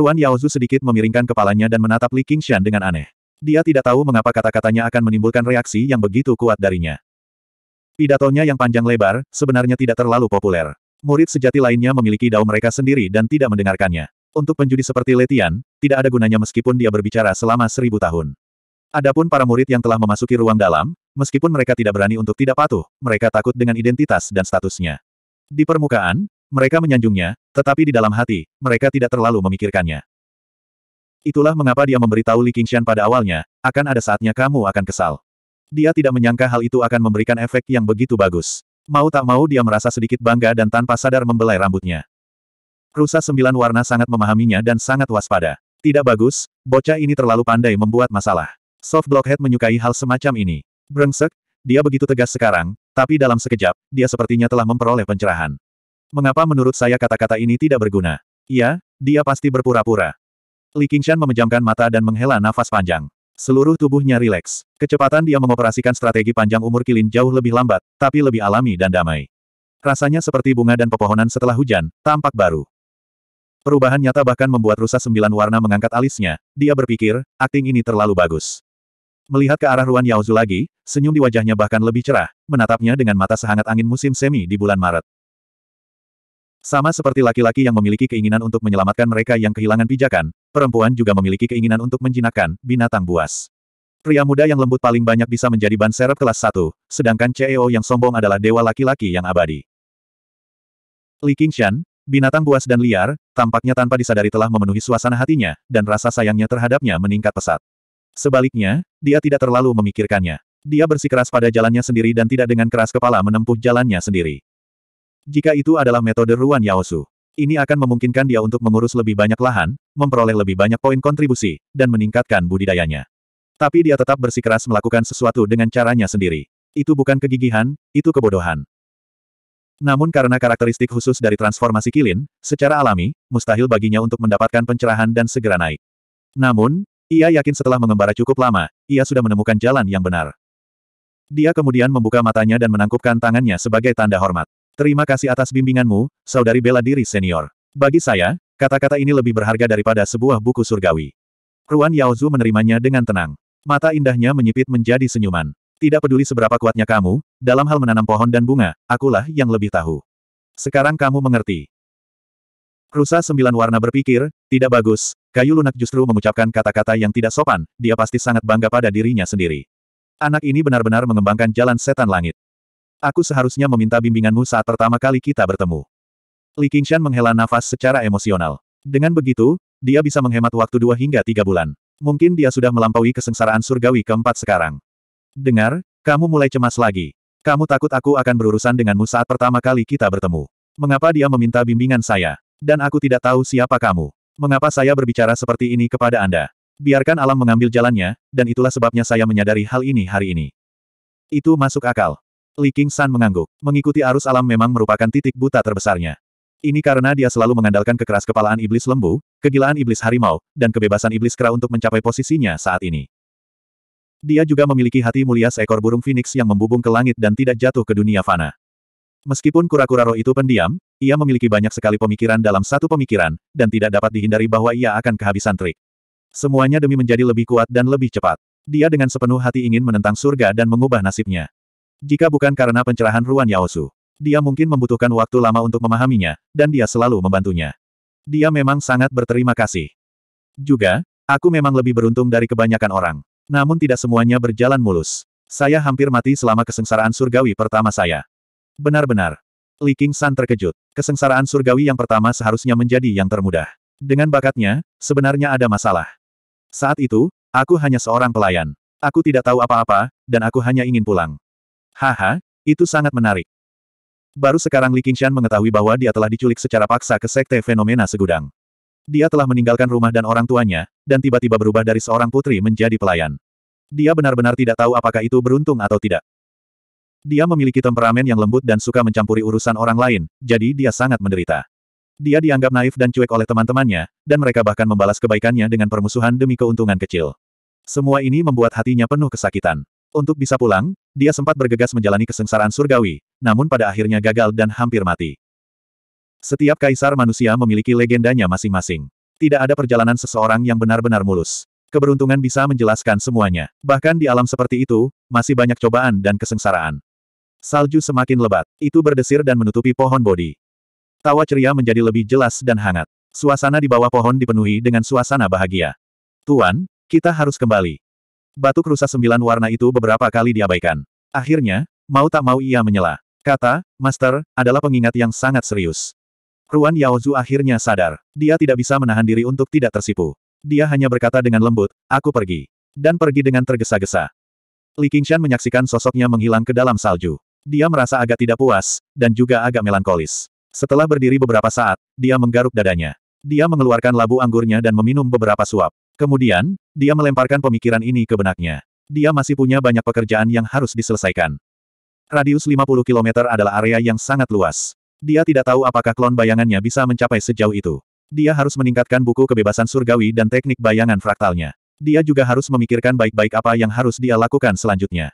Ruan Yaozu sedikit memiringkan kepalanya dan menatap Li Qingshan dengan aneh. Dia tidak tahu mengapa kata-katanya akan menimbulkan reaksi yang begitu kuat darinya. Pidatonya yang panjang lebar, sebenarnya tidak terlalu populer. Murid sejati lainnya memiliki dao mereka sendiri dan tidak mendengarkannya. Untuk penjudi seperti Letian, tidak ada gunanya meskipun dia berbicara selama seribu tahun. Adapun para murid yang telah memasuki ruang dalam, meskipun mereka tidak berani untuk tidak patuh, mereka takut dengan identitas dan statusnya. Di permukaan, mereka menyanjungnya, tetapi di dalam hati, mereka tidak terlalu memikirkannya. Itulah mengapa dia memberitahu Li Qingshan pada awalnya, akan ada saatnya kamu akan kesal. Dia tidak menyangka hal itu akan memberikan efek yang begitu bagus. Mau tak mau dia merasa sedikit bangga dan tanpa sadar membelai rambutnya. Rusa sembilan warna sangat memahaminya dan sangat waspada. Tidak bagus, bocah ini terlalu pandai membuat masalah. Soft Blockhead menyukai hal semacam ini. Brengsek, dia begitu tegas sekarang, tapi dalam sekejap, dia sepertinya telah memperoleh pencerahan. Mengapa menurut saya kata-kata ini tidak berguna? Ya, dia pasti berpura-pura. Li Qingshan memejamkan mata dan menghela nafas panjang. Seluruh tubuhnya rileks. Kecepatan dia mengoperasikan strategi panjang umur kilin jauh lebih lambat, tapi lebih alami dan damai. Rasanya seperti bunga dan pepohonan setelah hujan, tampak baru. Perubahan nyata bahkan membuat rusa sembilan warna mengangkat alisnya, dia berpikir, akting ini terlalu bagus. Melihat ke arah Ruan Yaozu lagi, senyum di wajahnya bahkan lebih cerah, menatapnya dengan mata sehangat angin musim semi di bulan Maret. Sama seperti laki-laki yang memiliki keinginan untuk menyelamatkan mereka yang kehilangan pijakan, perempuan juga memiliki keinginan untuk menjinakkan binatang buas. Pria muda yang lembut paling banyak bisa menjadi ban serep kelas 1, sedangkan CEO yang sombong adalah dewa laki-laki yang abadi. Li Qingshan, binatang buas dan liar, tampaknya tanpa disadari telah memenuhi suasana hatinya, dan rasa sayangnya terhadapnya meningkat pesat. Sebaliknya, dia tidak terlalu memikirkannya. Dia bersikeras pada jalannya sendiri dan tidak dengan keras kepala menempuh jalannya sendiri. Jika itu adalah metode Ruan Yaosu, ini akan memungkinkan dia untuk mengurus lebih banyak lahan, memperoleh lebih banyak poin kontribusi, dan meningkatkan budidayanya. Tapi dia tetap bersikeras melakukan sesuatu dengan caranya sendiri. Itu bukan kegigihan, itu kebodohan. Namun karena karakteristik khusus dari transformasi kilin, secara alami, mustahil baginya untuk mendapatkan pencerahan dan segera naik. Namun, ia yakin setelah mengembara cukup lama, ia sudah menemukan jalan yang benar. Dia kemudian membuka matanya dan menangkupkan tangannya sebagai tanda hormat. Terima kasih atas bimbinganmu, saudari bela diri senior. Bagi saya, kata-kata ini lebih berharga daripada sebuah buku surgawi. Ruan Yaozu menerimanya dengan tenang. Mata indahnya menyipit menjadi senyuman. Tidak peduli seberapa kuatnya kamu, dalam hal menanam pohon dan bunga, akulah yang lebih tahu. Sekarang kamu mengerti. Rusa sembilan warna berpikir, tidak bagus, kayu lunak justru mengucapkan kata-kata yang tidak sopan, dia pasti sangat bangga pada dirinya sendiri. Anak ini benar-benar mengembangkan jalan setan langit. Aku seharusnya meminta bimbinganmu saat pertama kali kita bertemu. Li Qingshan menghela nafas secara emosional. Dengan begitu, dia bisa menghemat waktu dua hingga tiga bulan. Mungkin dia sudah melampaui kesengsaraan surgawi keempat sekarang. Dengar, kamu mulai cemas lagi. Kamu takut aku akan berurusan denganmu saat pertama kali kita bertemu. Mengapa dia meminta bimbingan saya? Dan aku tidak tahu siapa kamu. Mengapa saya berbicara seperti ini kepada Anda? Biarkan alam mengambil jalannya, dan itulah sebabnya saya menyadari hal ini hari ini. Itu masuk akal. Li King San mengangguk. Mengikuti arus alam memang merupakan titik buta terbesarnya. Ini karena dia selalu mengandalkan kekeras kepalaan iblis lembu, kegilaan iblis harimau, dan kebebasan iblis kera untuk mencapai posisinya saat ini. Dia juga memiliki hati mulia seekor burung phoenix yang membubung ke langit dan tidak jatuh ke dunia fana. Meskipun kura-kura roh itu pendiam, ia memiliki banyak sekali pemikiran dalam satu pemikiran, dan tidak dapat dihindari bahwa ia akan kehabisan trik. Semuanya demi menjadi lebih kuat dan lebih cepat. Dia dengan sepenuh hati ingin menentang surga dan mengubah nasibnya. Jika bukan karena pencerahan Ruan Yaosu, dia mungkin membutuhkan waktu lama untuk memahaminya, dan dia selalu membantunya. Dia memang sangat berterima kasih. Juga, aku memang lebih beruntung dari kebanyakan orang. Namun tidak semuanya berjalan mulus. Saya hampir mati selama kesengsaraan surgawi pertama saya. Benar-benar. Li King San terkejut. Kesengsaraan surgawi yang pertama seharusnya menjadi yang termudah. Dengan bakatnya, sebenarnya ada masalah. Saat itu, aku hanya seorang pelayan. Aku tidak tahu apa-apa, dan aku hanya ingin pulang. Haha, itu sangat menarik. Baru sekarang Li Qingshan mengetahui bahwa dia telah diculik secara paksa ke sekte fenomena segudang. Dia telah meninggalkan rumah dan orang tuanya, dan tiba-tiba berubah dari seorang putri menjadi pelayan. Dia benar-benar tidak tahu apakah itu beruntung atau tidak. Dia memiliki temperamen yang lembut dan suka mencampuri urusan orang lain, jadi dia sangat menderita. Dia dianggap naif dan cuek oleh teman-temannya, dan mereka bahkan membalas kebaikannya dengan permusuhan demi keuntungan kecil. Semua ini membuat hatinya penuh kesakitan. Untuk bisa pulang, dia sempat bergegas menjalani kesengsaraan surgawi, namun pada akhirnya gagal dan hampir mati. Setiap kaisar manusia memiliki legendanya masing-masing. Tidak ada perjalanan seseorang yang benar-benar mulus. Keberuntungan bisa menjelaskan semuanya. Bahkan di alam seperti itu, masih banyak cobaan dan kesengsaraan. Salju semakin lebat, itu berdesir dan menutupi pohon bodi. Tawa ceria menjadi lebih jelas dan hangat. Suasana di bawah pohon dipenuhi dengan suasana bahagia. Tuan, kita harus kembali. Batu rusa sembilan warna itu beberapa kali diabaikan. Akhirnya, mau tak mau ia menyela. Kata, Master, adalah pengingat yang sangat serius. Ruan Yaozu akhirnya sadar. Dia tidak bisa menahan diri untuk tidak tersipu. Dia hanya berkata dengan lembut, aku pergi. Dan pergi dengan tergesa-gesa. Li Qingshan menyaksikan sosoknya menghilang ke dalam salju. Dia merasa agak tidak puas, dan juga agak melankolis. Setelah berdiri beberapa saat, dia menggaruk dadanya. Dia mengeluarkan labu anggurnya dan meminum beberapa suap. Kemudian, dia melemparkan pemikiran ini ke benaknya. Dia masih punya banyak pekerjaan yang harus diselesaikan. Radius 50 km adalah area yang sangat luas. Dia tidak tahu apakah klon bayangannya bisa mencapai sejauh itu. Dia harus meningkatkan buku kebebasan surgawi dan teknik bayangan fraktalnya. Dia juga harus memikirkan baik-baik apa yang harus dia lakukan selanjutnya.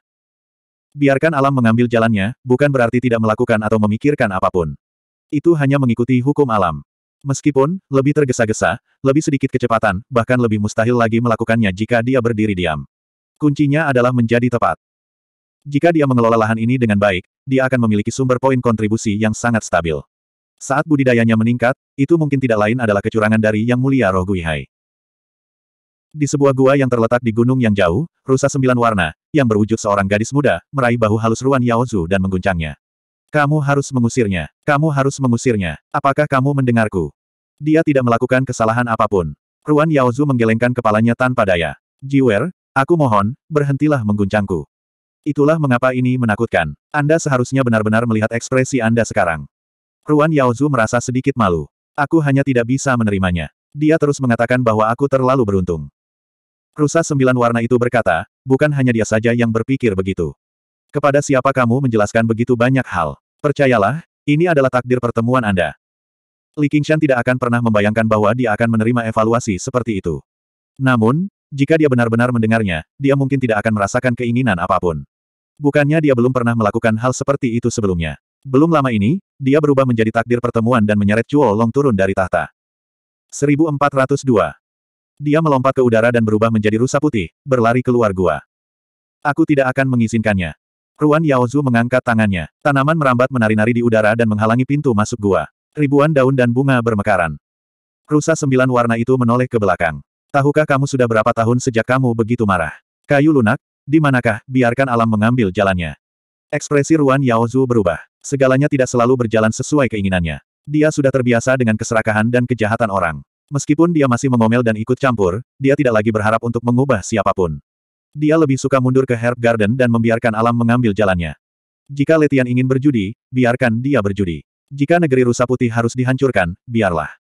Biarkan alam mengambil jalannya, bukan berarti tidak melakukan atau memikirkan apapun. Itu hanya mengikuti hukum alam. Meskipun, lebih tergesa-gesa, lebih sedikit kecepatan, bahkan lebih mustahil lagi melakukannya jika dia berdiri diam. Kuncinya adalah menjadi tepat. Jika dia mengelola lahan ini dengan baik, dia akan memiliki sumber poin kontribusi yang sangat stabil. Saat budidayanya meningkat, itu mungkin tidak lain adalah kecurangan dari Yang Mulia Roh Guihai. Di sebuah gua yang terletak di gunung yang jauh, rusa sembilan warna, yang berwujud seorang gadis muda, meraih bahu halus Ruan Yaozu dan mengguncangnya. Kamu harus mengusirnya. Kamu harus mengusirnya. Apakah kamu mendengarku? Dia tidak melakukan kesalahan apapun. Ruan Yaozu menggelengkan kepalanya tanpa daya. Jiwer, aku mohon, berhentilah mengguncangku. Itulah mengapa ini menakutkan. Anda seharusnya benar-benar melihat ekspresi Anda sekarang. Ruan Yaozu merasa sedikit malu. Aku hanya tidak bisa menerimanya. Dia terus mengatakan bahwa aku terlalu beruntung. Rusa sembilan warna itu berkata, bukan hanya dia saja yang berpikir begitu. Kepada siapa kamu menjelaskan begitu banyak hal? Percayalah, ini adalah takdir pertemuan Anda. Li Qingshan tidak akan pernah membayangkan bahwa dia akan menerima evaluasi seperti itu. Namun, jika dia benar-benar mendengarnya, dia mungkin tidak akan merasakan keinginan apapun. Bukannya dia belum pernah melakukan hal seperti itu sebelumnya. Belum lama ini, dia berubah menjadi takdir pertemuan dan menyeret Chuo Long turun dari tahta. 1402. Dia melompat ke udara dan berubah menjadi rusa putih, berlari keluar gua. Aku tidak akan mengizinkannya. Ruan Yaozu mengangkat tangannya. Tanaman merambat menari-nari di udara dan menghalangi pintu masuk gua. Ribuan daun dan bunga bermekaran. Rusa sembilan warna itu menoleh ke belakang. Tahukah kamu sudah berapa tahun sejak kamu begitu marah? Kayu lunak, di manakah, biarkan alam mengambil jalannya. Ekspresi Ruan Yaozu berubah. Segalanya tidak selalu berjalan sesuai keinginannya. Dia sudah terbiasa dengan keserakahan dan kejahatan orang. Meskipun dia masih mengomel dan ikut campur, dia tidak lagi berharap untuk mengubah siapapun. Dia lebih suka mundur ke Herb Garden dan membiarkan alam mengambil jalannya. Jika Letian ingin berjudi, biarkan dia berjudi. Jika negeri rusa putih harus dihancurkan, biarlah.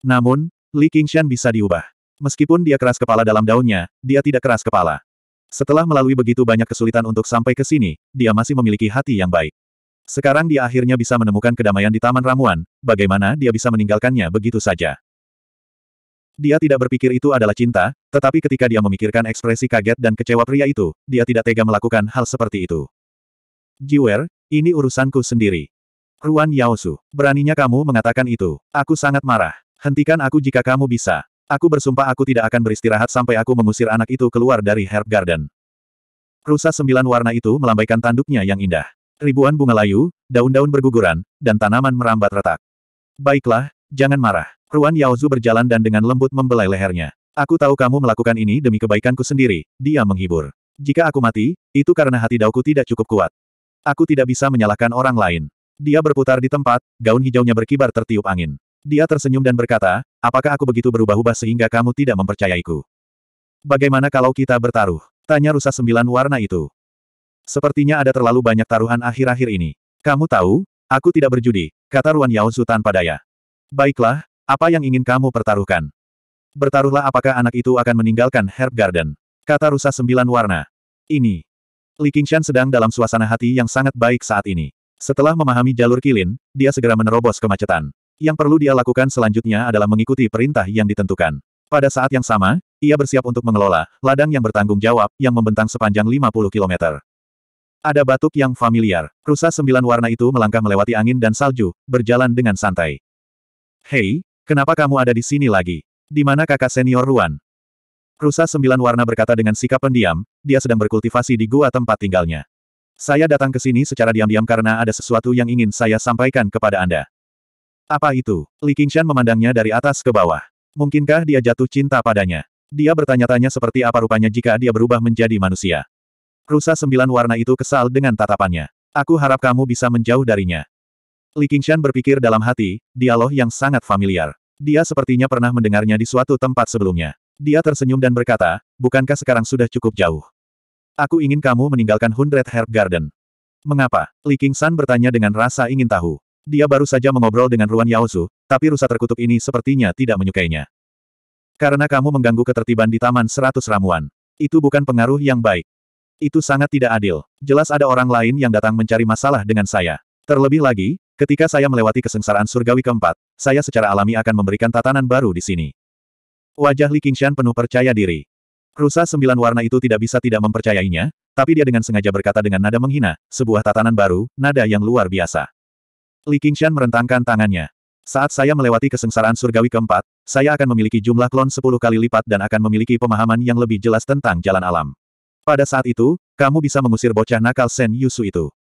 Namun, Li Qingshan bisa diubah. Meskipun dia keras kepala dalam daunnya, dia tidak keras kepala. Setelah melalui begitu banyak kesulitan untuk sampai ke sini, dia masih memiliki hati yang baik. Sekarang dia akhirnya bisa menemukan kedamaian di Taman Ramuan, bagaimana dia bisa meninggalkannya begitu saja. Dia tidak berpikir itu adalah cinta, tetapi ketika dia memikirkan ekspresi kaget dan kecewa pria itu, dia tidak tega melakukan hal seperti itu. Jiwer, ini urusanku sendiri. Ruan Yaosu, beraninya kamu mengatakan itu. Aku sangat marah. Hentikan aku jika kamu bisa. Aku bersumpah aku tidak akan beristirahat sampai aku mengusir anak itu keluar dari Herb Garden. Rusa sembilan warna itu melambaikan tanduknya yang indah. Ribuan bunga layu, daun-daun berguguran, dan tanaman merambat retak. Baiklah, jangan marah. Ruan Yaozu berjalan dan dengan lembut membelai lehernya. Aku tahu kamu melakukan ini demi kebaikanku sendiri, dia menghibur. Jika aku mati, itu karena hati dauku tidak cukup kuat. Aku tidak bisa menyalahkan orang lain. Dia berputar di tempat, gaun hijaunya berkibar tertiup angin. Dia tersenyum dan berkata, apakah aku begitu berubah-ubah sehingga kamu tidak mempercayaiku? Bagaimana kalau kita bertaruh? Tanya rusa sembilan warna itu. Sepertinya ada terlalu banyak taruhan akhir-akhir ini. Kamu tahu, aku tidak berjudi, kata Ruan Yaozu tanpa daya. Baiklah, apa yang ingin kamu pertaruhkan? Bertaruhlah apakah anak itu akan meninggalkan Herb Garden. Kata rusa sembilan warna. Ini. Li Qingshan sedang dalam suasana hati yang sangat baik saat ini. Setelah memahami jalur kilin, dia segera menerobos kemacetan. Yang perlu dia lakukan selanjutnya adalah mengikuti perintah yang ditentukan. Pada saat yang sama, ia bersiap untuk mengelola ladang yang bertanggung jawab yang membentang sepanjang 50 km. Ada batuk yang familiar. Rusa sembilan warna itu melangkah melewati angin dan salju, berjalan dengan santai. Hei, kenapa kamu ada di sini lagi? Di mana kakak senior Ruan? Rusa sembilan warna berkata dengan sikap pendiam, dia sedang berkultivasi di gua tempat tinggalnya. Saya datang ke sini secara diam-diam karena ada sesuatu yang ingin saya sampaikan kepada Anda. Apa itu? Li Qingshan memandangnya dari atas ke bawah. Mungkinkah dia jatuh cinta padanya? Dia bertanya-tanya seperti apa rupanya jika dia berubah menjadi manusia. Rusa sembilan warna itu kesal dengan tatapannya. Aku harap kamu bisa menjauh darinya. Li Qingshan berpikir dalam hati, dialog yang sangat familiar. Dia sepertinya pernah mendengarnya di suatu tempat sebelumnya. Dia tersenyum dan berkata, bukankah sekarang sudah cukup jauh? Aku ingin kamu meninggalkan Hundred Herb Garden. Mengapa? Li King San bertanya dengan rasa ingin tahu. Dia baru saja mengobrol dengan Ruan Yaozu, tapi rusa terkutuk ini sepertinya tidak menyukainya. Karena kamu mengganggu ketertiban di Taman Seratus Ramuan. Itu bukan pengaruh yang baik. Itu sangat tidak adil. Jelas ada orang lain yang datang mencari masalah dengan saya. Terlebih lagi, Ketika saya melewati kesengsaraan surgawi keempat, saya secara alami akan memberikan tatanan baru di sini. Wajah Li Qingshan penuh percaya diri. Rusa sembilan warna itu tidak bisa tidak mempercayainya, tapi dia dengan sengaja berkata dengan nada menghina, sebuah tatanan baru, nada yang luar biasa. Li Qingshan merentangkan tangannya. Saat saya melewati kesengsaraan surgawi keempat, saya akan memiliki jumlah klon sepuluh kali lipat dan akan memiliki pemahaman yang lebih jelas tentang jalan alam. Pada saat itu, kamu bisa mengusir bocah nakal Sen Yusu itu.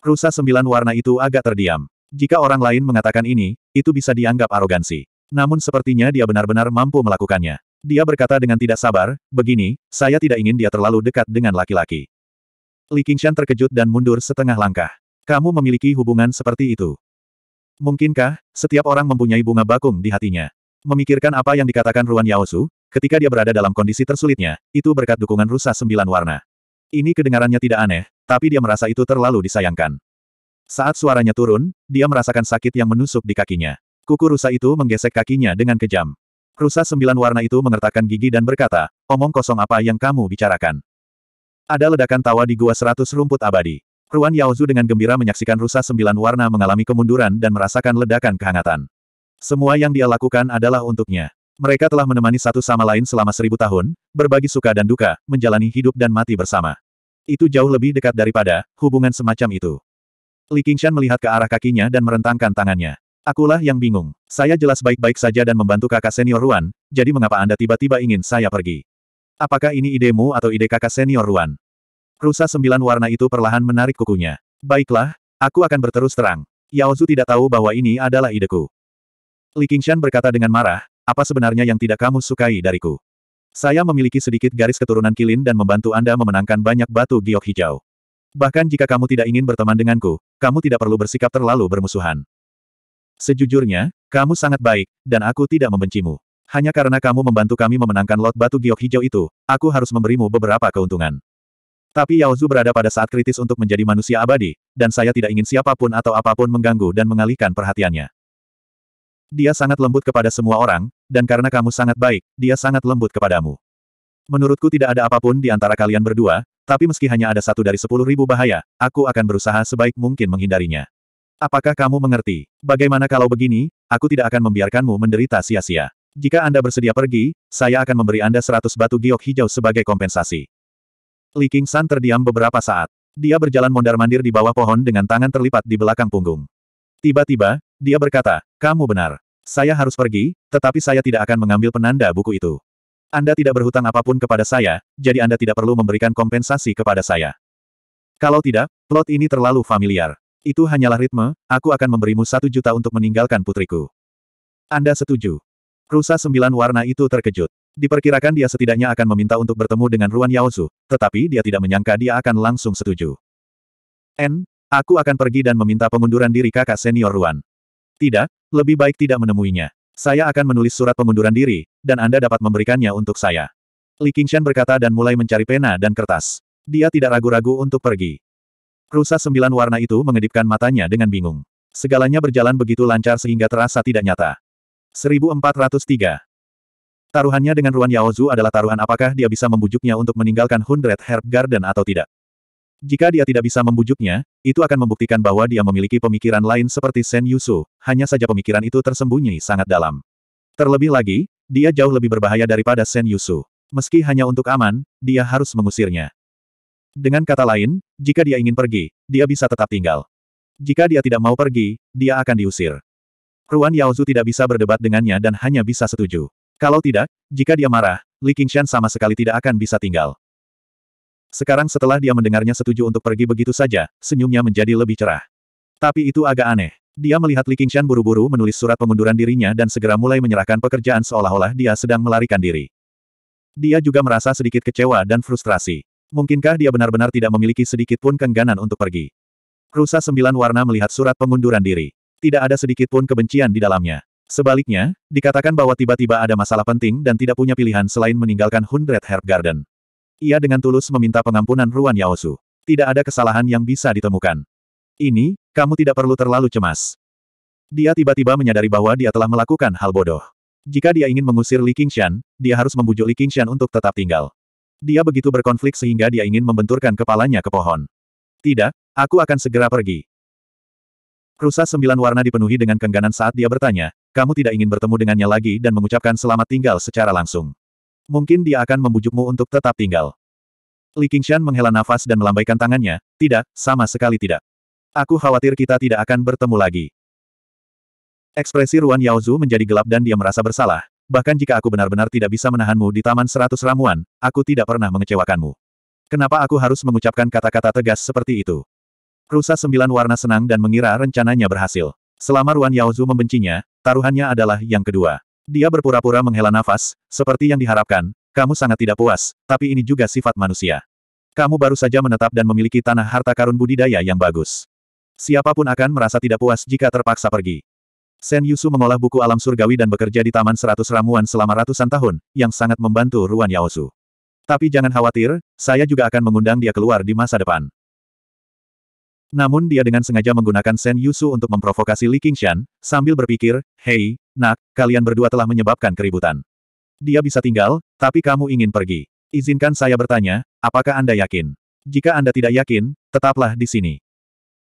Rusa sembilan warna itu agak terdiam. Jika orang lain mengatakan ini, itu bisa dianggap arogansi. Namun sepertinya dia benar-benar mampu melakukannya. Dia berkata dengan tidak sabar, begini, saya tidak ingin dia terlalu dekat dengan laki-laki. Li Qingshan terkejut dan mundur setengah langkah. Kamu memiliki hubungan seperti itu. Mungkinkah, setiap orang mempunyai bunga bakung di hatinya. Memikirkan apa yang dikatakan Ruan Yaosu, ketika dia berada dalam kondisi tersulitnya, itu berkat dukungan rusa sembilan warna. Ini kedengarannya tidak aneh, tapi dia merasa itu terlalu disayangkan. Saat suaranya turun, dia merasakan sakit yang menusuk di kakinya. Kuku rusa itu menggesek kakinya dengan kejam. Rusa sembilan warna itu mengertakkan gigi dan berkata, omong kosong apa yang kamu bicarakan. Ada ledakan tawa di gua seratus rumput abadi. Ruan Yaozu dengan gembira menyaksikan rusa sembilan warna mengalami kemunduran dan merasakan ledakan kehangatan. Semua yang dia lakukan adalah untuknya. Mereka telah menemani satu sama lain selama seribu tahun, berbagi suka dan duka, menjalani hidup dan mati bersama. Itu jauh lebih dekat daripada hubungan semacam itu. Li Qingshan melihat ke arah kakinya dan merentangkan tangannya. Akulah yang bingung. Saya jelas baik-baik saja dan membantu kakak senior Ruan, jadi mengapa Anda tiba-tiba ingin saya pergi? Apakah ini idemu atau ide kakak senior Ruan? Rusa sembilan warna itu perlahan menarik kukunya. Baiklah, aku akan berterus terang. Yaozu tidak tahu bahwa ini adalah ideku. Li Qingshan berkata dengan marah, apa sebenarnya yang tidak kamu sukai dariku? Saya memiliki sedikit garis keturunan kilin dan membantu Anda memenangkan banyak batu giok hijau. Bahkan jika kamu tidak ingin berteman denganku, kamu tidak perlu bersikap terlalu bermusuhan. Sejujurnya, kamu sangat baik, dan aku tidak membencimu. Hanya karena kamu membantu kami memenangkan lot batu giok hijau itu, aku harus memberimu beberapa keuntungan. Tapi Yaozu berada pada saat kritis untuk menjadi manusia abadi, dan saya tidak ingin siapapun atau apapun mengganggu dan mengalihkan perhatiannya. Dia sangat lembut kepada semua orang, dan karena kamu sangat baik, dia sangat lembut kepadamu. Menurutku tidak ada apapun di antara kalian berdua, tapi meski hanya ada satu dari sepuluh ribu bahaya, aku akan berusaha sebaik mungkin menghindarinya. Apakah kamu mengerti? Bagaimana kalau begini, aku tidak akan membiarkanmu menderita sia-sia. Jika Anda bersedia pergi, saya akan memberi Anda seratus batu giok hijau sebagai kompensasi. Li King San terdiam beberapa saat. Dia berjalan mondar-mandir di bawah pohon dengan tangan terlipat di belakang punggung. Tiba-tiba, dia berkata, kamu benar. Saya harus pergi, tetapi saya tidak akan mengambil penanda buku itu. Anda tidak berhutang apapun kepada saya, jadi Anda tidak perlu memberikan kompensasi kepada saya. Kalau tidak, plot ini terlalu familiar. Itu hanyalah ritme, aku akan memberimu satu juta untuk meninggalkan putriku. Anda setuju? Rusa sembilan warna itu terkejut. Diperkirakan dia setidaknya akan meminta untuk bertemu dengan Ruan Yaozu, tetapi dia tidak menyangka dia akan langsung setuju. N, aku akan pergi dan meminta pengunduran diri kakak senior Ruan. Tidak, lebih baik tidak menemuinya. Saya akan menulis surat pengunduran diri, dan Anda dapat memberikannya untuk saya. Li Qingshan berkata dan mulai mencari pena dan kertas. Dia tidak ragu-ragu untuk pergi. Rusa sembilan warna itu mengedipkan matanya dengan bingung. Segalanya berjalan begitu lancar sehingga terasa tidak nyata. 1403 Taruhannya dengan Ruan Yaozu adalah taruhan apakah dia bisa membujuknya untuk meninggalkan Hundred Herb Garden atau tidak. Jika dia tidak bisa membujuknya, itu akan membuktikan bahwa dia memiliki pemikiran lain seperti Sen Yusu, hanya saja pemikiran itu tersembunyi sangat dalam. Terlebih lagi, dia jauh lebih berbahaya daripada Sen Yusu. Meski hanya untuk aman, dia harus mengusirnya. Dengan kata lain, jika dia ingin pergi, dia bisa tetap tinggal. Jika dia tidak mau pergi, dia akan diusir. Ruan Yaozu tidak bisa berdebat dengannya dan hanya bisa setuju. Kalau tidak, jika dia marah, Li Qingshan sama sekali tidak akan bisa tinggal. Sekarang setelah dia mendengarnya setuju untuk pergi begitu saja, senyumnya menjadi lebih cerah. Tapi itu agak aneh. Dia melihat Li Qingshan buru-buru menulis surat pengunduran dirinya dan segera mulai menyerahkan pekerjaan seolah-olah dia sedang melarikan diri. Dia juga merasa sedikit kecewa dan frustrasi. Mungkinkah dia benar-benar tidak memiliki sedikit pun kengganan untuk pergi? Rusa Sembilan Warna melihat surat pengunduran diri. Tidak ada sedikit pun kebencian di dalamnya. Sebaliknya, dikatakan bahwa tiba-tiba ada masalah penting dan tidak punya pilihan selain meninggalkan Hundred Herb Garden. Ia dengan tulus meminta pengampunan Ruan Yaosu. Tidak ada kesalahan yang bisa ditemukan. Ini, kamu tidak perlu terlalu cemas. Dia tiba-tiba menyadari bahwa dia telah melakukan hal bodoh. Jika dia ingin mengusir Li Qingshan, dia harus membujuk Li Qingshan untuk tetap tinggal. Dia begitu berkonflik sehingga dia ingin membenturkan kepalanya ke pohon. Tidak, aku akan segera pergi. Rusa sembilan warna dipenuhi dengan kengganan saat dia bertanya, kamu tidak ingin bertemu dengannya lagi dan mengucapkan selamat tinggal secara langsung. Mungkin dia akan membujukmu untuk tetap tinggal. Li Qingshan menghela nafas dan melambaikan tangannya, tidak, sama sekali tidak. Aku khawatir kita tidak akan bertemu lagi. Ekspresi Ruan Yaozu menjadi gelap dan dia merasa bersalah, bahkan jika aku benar-benar tidak bisa menahanmu di Taman Seratus Ramuan, aku tidak pernah mengecewakanmu. Kenapa aku harus mengucapkan kata-kata tegas seperti itu? Rusa Sembilan Warna senang dan mengira rencananya berhasil. Selama Ruan Yaozu membencinya, taruhannya adalah yang kedua. Dia berpura-pura menghela nafas, seperti yang diharapkan, kamu sangat tidak puas, tapi ini juga sifat manusia. Kamu baru saja menetap dan memiliki tanah harta karun budidaya yang bagus. Siapapun akan merasa tidak puas jika terpaksa pergi. Sen Yusu mengolah buku alam surgawi dan bekerja di Taman Seratus Ramuan selama ratusan tahun, yang sangat membantu Ruan Yaosu. Tapi jangan khawatir, saya juga akan mengundang dia keluar di masa depan. Namun dia dengan sengaja menggunakan Sen Yusu untuk memprovokasi Li Qingshan, sambil berpikir, Hei, nak, kalian berdua telah menyebabkan keributan. Dia bisa tinggal, tapi kamu ingin pergi. Izinkan saya bertanya, apakah Anda yakin? Jika Anda tidak yakin, tetaplah di sini.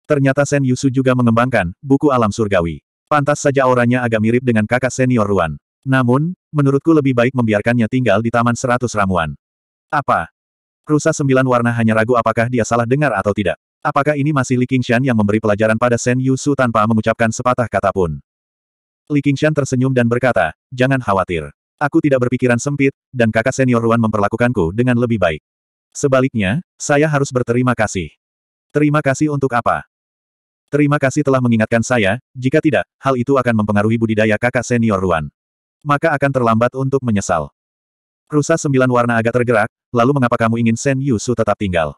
Ternyata Sen Yusu juga mengembangkan buku alam surgawi. Pantas saja auranya agak mirip dengan kakak senior Ruan. Namun, menurutku lebih baik membiarkannya tinggal di Taman Seratus Ramuan. Apa? Rusa sembilan warna hanya ragu apakah dia salah dengar atau tidak. Apakah ini masih Li Qingshan yang memberi pelajaran pada Shen Yusu tanpa mengucapkan sepatah kata pun? Li Qingshan tersenyum dan berkata, jangan khawatir. Aku tidak berpikiran sempit, dan kakak senior Ruan memperlakukanku dengan lebih baik. Sebaliknya, saya harus berterima kasih. Terima kasih untuk apa? Terima kasih telah mengingatkan saya, jika tidak, hal itu akan mempengaruhi budidaya kakak senior Ruan. Maka akan terlambat untuk menyesal. Rusa sembilan warna agak tergerak, lalu mengapa kamu ingin Sen Yusu tetap tinggal?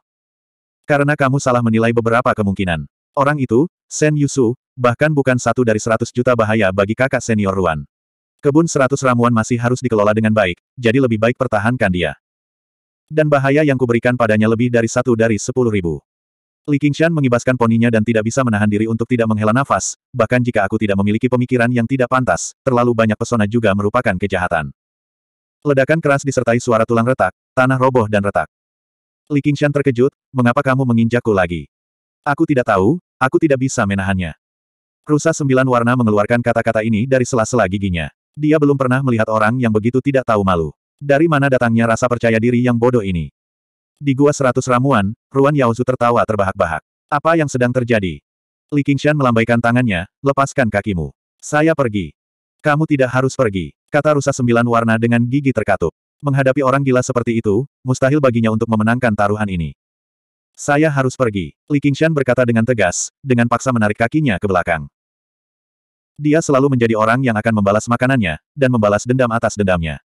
Karena kamu salah menilai beberapa kemungkinan. Orang itu, Sen Yusu, bahkan bukan satu dari seratus juta bahaya bagi kakak senior Ruan. Kebun seratus ramuan masih harus dikelola dengan baik, jadi lebih baik pertahankan dia. Dan bahaya yang kuberikan padanya lebih dari satu dari sepuluh ribu. Li Qingshan mengibaskan poninya dan tidak bisa menahan diri untuk tidak menghela nafas, bahkan jika aku tidak memiliki pemikiran yang tidak pantas, terlalu banyak pesona juga merupakan kejahatan. Ledakan keras disertai suara tulang retak, tanah roboh dan retak. Li Qingshan terkejut, mengapa kamu menginjakku lagi? Aku tidak tahu, aku tidak bisa menahannya. Rusa sembilan warna mengeluarkan kata-kata ini dari sela-sela giginya. Dia belum pernah melihat orang yang begitu tidak tahu malu. Dari mana datangnya rasa percaya diri yang bodoh ini? Di gua seratus ramuan, Ruan Yaozu tertawa terbahak-bahak. Apa yang sedang terjadi? Li Qingshan melambaikan tangannya, lepaskan kakimu. Saya pergi. Kamu tidak harus pergi, kata rusa sembilan warna dengan gigi terkatup. Menghadapi orang gila seperti itu, mustahil baginya untuk memenangkan taruhan ini. Saya harus pergi, Li Qingshan berkata dengan tegas, dengan paksa menarik kakinya ke belakang. Dia selalu menjadi orang yang akan membalas makanannya, dan membalas dendam atas dendamnya.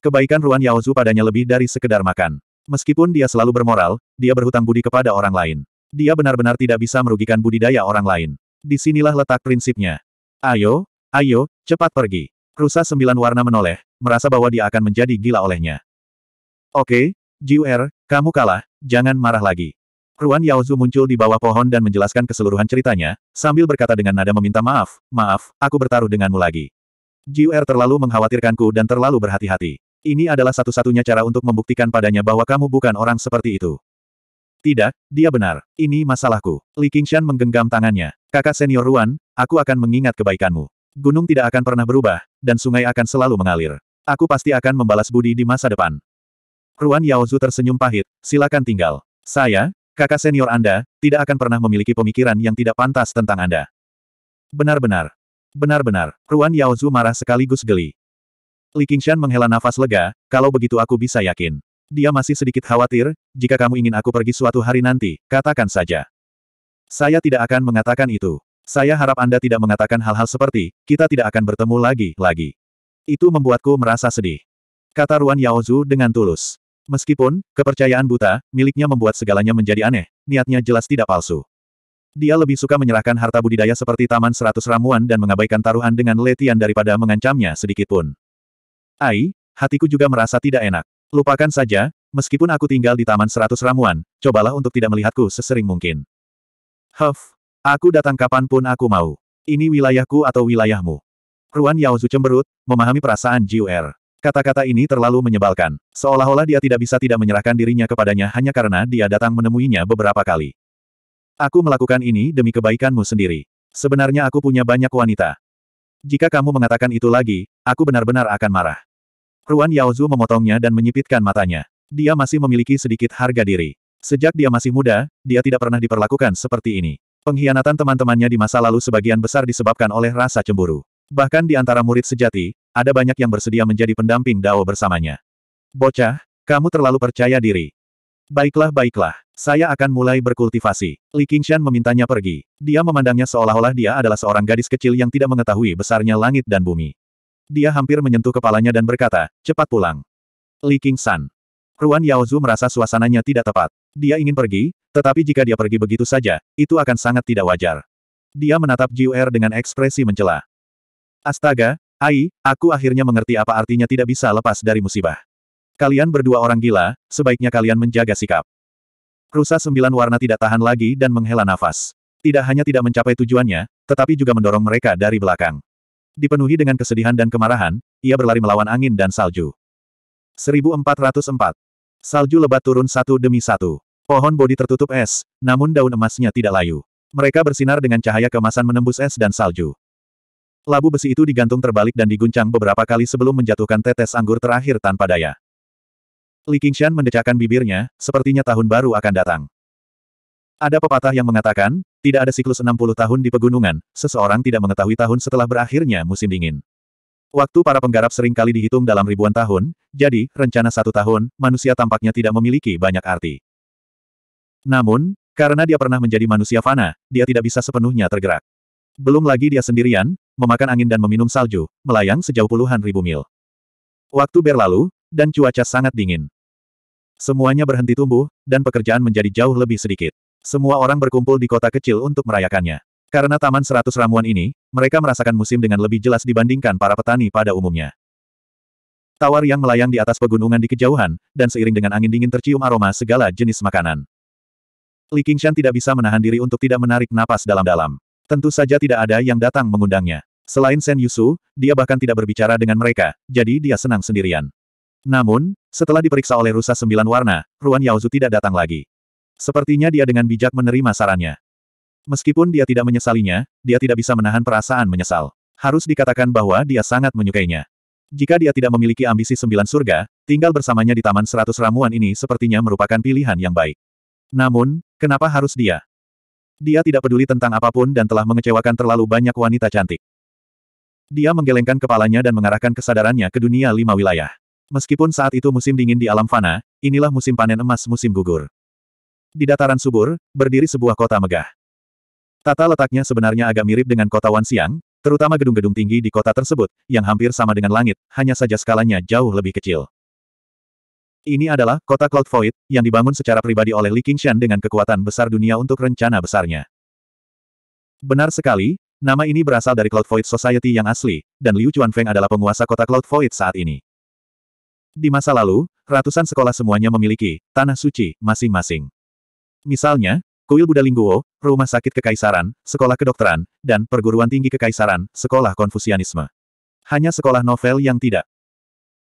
Kebaikan Ruan Yaozu padanya lebih dari sekedar makan. Meskipun dia selalu bermoral, dia berhutang budi kepada orang lain. Dia benar-benar tidak bisa merugikan budidaya orang lain. Disinilah letak prinsipnya. Ayo, ayo, cepat pergi. Rusa sembilan warna menoleh, merasa bahwa dia akan menjadi gila olehnya. Oke, Jiuer, kamu kalah, jangan marah lagi. Ruan Yaozu muncul di bawah pohon dan menjelaskan keseluruhan ceritanya, sambil berkata dengan nada meminta maaf, maaf, aku bertaruh denganmu lagi. Jiuer terlalu mengkhawatirkanku dan terlalu berhati-hati. Ini adalah satu-satunya cara untuk membuktikan padanya bahwa kamu bukan orang seperti itu. Tidak, dia benar. Ini masalahku. Li Qingshan menggenggam tangannya. Kakak senior Ruan, aku akan mengingat kebaikanmu. Gunung tidak akan pernah berubah, dan sungai akan selalu mengalir. Aku pasti akan membalas budi di masa depan. Ruan Yaozu tersenyum pahit, silakan tinggal. Saya, kakak senior Anda, tidak akan pernah memiliki pemikiran yang tidak pantas tentang Anda. Benar-benar. Benar-benar, Ruan Yaozu marah sekaligus geli. Li Qingshan menghela nafas lega, kalau begitu aku bisa yakin. Dia masih sedikit khawatir, jika kamu ingin aku pergi suatu hari nanti, katakan saja. Saya tidak akan mengatakan itu. Saya harap Anda tidak mengatakan hal-hal seperti, kita tidak akan bertemu lagi-lagi. Itu membuatku merasa sedih. Kata Ruan Yaozu dengan tulus. Meskipun, kepercayaan buta, miliknya membuat segalanya menjadi aneh, niatnya jelas tidak palsu. Dia lebih suka menyerahkan harta budidaya seperti Taman Seratus Ramuan dan mengabaikan taruhan dengan Letian daripada mengancamnya sedikitpun. Ai, hatiku juga merasa tidak enak. Lupakan saja, meskipun aku tinggal di Taman Seratus Ramuan, cobalah untuk tidak melihatku sesering mungkin. Huff, Aku datang kapanpun aku mau. Ini wilayahku atau wilayahmu. Ruan Yaozu cemberut, memahami perasaan Jiu Er. Kata-kata ini terlalu menyebalkan. Seolah-olah dia tidak bisa tidak menyerahkan dirinya kepadanya hanya karena dia datang menemuinya beberapa kali. Aku melakukan ini demi kebaikanmu sendiri. Sebenarnya aku punya banyak wanita. Jika kamu mengatakan itu lagi, aku benar-benar akan marah. Ruan Yaozu memotongnya dan menyipitkan matanya. Dia masih memiliki sedikit harga diri. Sejak dia masih muda, dia tidak pernah diperlakukan seperti ini. Pengkhianatan teman-temannya di masa lalu sebagian besar disebabkan oleh rasa cemburu. Bahkan di antara murid sejati, ada banyak yang bersedia menjadi pendamping Dao bersamanya. Bocah, kamu terlalu percaya diri. Baiklah baiklah, saya akan mulai berkultivasi. Li Qingshan memintanya pergi. Dia memandangnya seolah-olah dia adalah seorang gadis kecil yang tidak mengetahui besarnya langit dan bumi. Dia hampir menyentuh kepalanya dan berkata, cepat pulang. Li Qingshan, Ruan Yaozu merasa suasananya tidak tepat. Dia ingin pergi, tetapi jika dia pergi begitu saja, itu akan sangat tidak wajar. Dia menatap Jiu er dengan ekspresi mencela. Astaga, Ai, aku akhirnya mengerti apa artinya tidak bisa lepas dari musibah. Kalian berdua orang gila, sebaiknya kalian menjaga sikap. Rusa sembilan warna tidak tahan lagi dan menghela nafas. Tidak hanya tidak mencapai tujuannya, tetapi juga mendorong mereka dari belakang. Dipenuhi dengan kesedihan dan kemarahan, ia berlari melawan angin dan salju. 1404. Salju lebat turun satu demi satu. Pohon bodi tertutup es, namun daun emasnya tidak layu. Mereka bersinar dengan cahaya kemasan menembus es dan salju. Labu besi itu digantung terbalik dan diguncang beberapa kali sebelum menjatuhkan tetes anggur terakhir tanpa daya. Li Qingshan mendecakkan bibirnya, sepertinya tahun baru akan datang. Ada pepatah yang mengatakan, tidak ada siklus 60 tahun di pegunungan, seseorang tidak mengetahui tahun setelah berakhirnya musim dingin. Waktu para penggarap sering kali dihitung dalam ribuan tahun, jadi, rencana satu tahun, manusia tampaknya tidak memiliki banyak arti. Namun, karena dia pernah menjadi manusia fana, dia tidak bisa sepenuhnya tergerak. Belum lagi dia sendirian, memakan angin dan meminum salju, melayang sejauh puluhan ribu mil. Waktu berlalu, dan cuaca sangat dingin. Semuanya berhenti tumbuh, dan pekerjaan menjadi jauh lebih sedikit. Semua orang berkumpul di kota kecil untuk merayakannya. Karena Taman Seratus Ramuan ini, mereka merasakan musim dengan lebih jelas dibandingkan para petani pada umumnya. Tawar yang melayang di atas pegunungan di kejauhan, dan seiring dengan angin dingin tercium aroma segala jenis makanan. Li Qingshan tidak bisa menahan diri untuk tidak menarik napas dalam-dalam. Tentu saja tidak ada yang datang mengundangnya. Selain Sen Yusu, dia bahkan tidak berbicara dengan mereka, jadi dia senang sendirian. Namun, setelah diperiksa oleh rusa sembilan warna, Ruan Yaozu tidak datang lagi. Sepertinya dia dengan bijak menerima sarannya. Meskipun dia tidak menyesalinya, dia tidak bisa menahan perasaan menyesal. Harus dikatakan bahwa dia sangat menyukainya. Jika dia tidak memiliki ambisi sembilan surga, tinggal bersamanya di Taman Seratus Ramuan ini sepertinya merupakan pilihan yang baik. Namun, kenapa harus dia? Dia tidak peduli tentang apapun dan telah mengecewakan terlalu banyak wanita cantik. Dia menggelengkan kepalanya dan mengarahkan kesadarannya ke dunia lima wilayah. Meskipun saat itu musim dingin di alam fana, inilah musim panen emas musim gugur. Di dataran subur, berdiri sebuah kota megah. Tata letaknya sebenarnya agak mirip dengan kota Wansiang, Terutama gedung-gedung tinggi di kota tersebut, yang hampir sama dengan langit, hanya saja skalanya jauh lebih kecil. Ini adalah kota Cloud Void, yang dibangun secara pribadi oleh Li Qingshan dengan kekuatan besar dunia untuk rencana besarnya. Benar sekali, nama ini berasal dari Cloud Void Society yang asli, dan Liu Chuanfeng adalah penguasa kota Cloud Void saat ini. Di masa lalu, ratusan sekolah semuanya memiliki tanah suci masing-masing. Misalnya, kuil Buddha Lingguo, rumah sakit kekaisaran, sekolah kedokteran, dan perguruan tinggi kekaisaran, sekolah konfusianisme. Hanya sekolah novel yang tidak.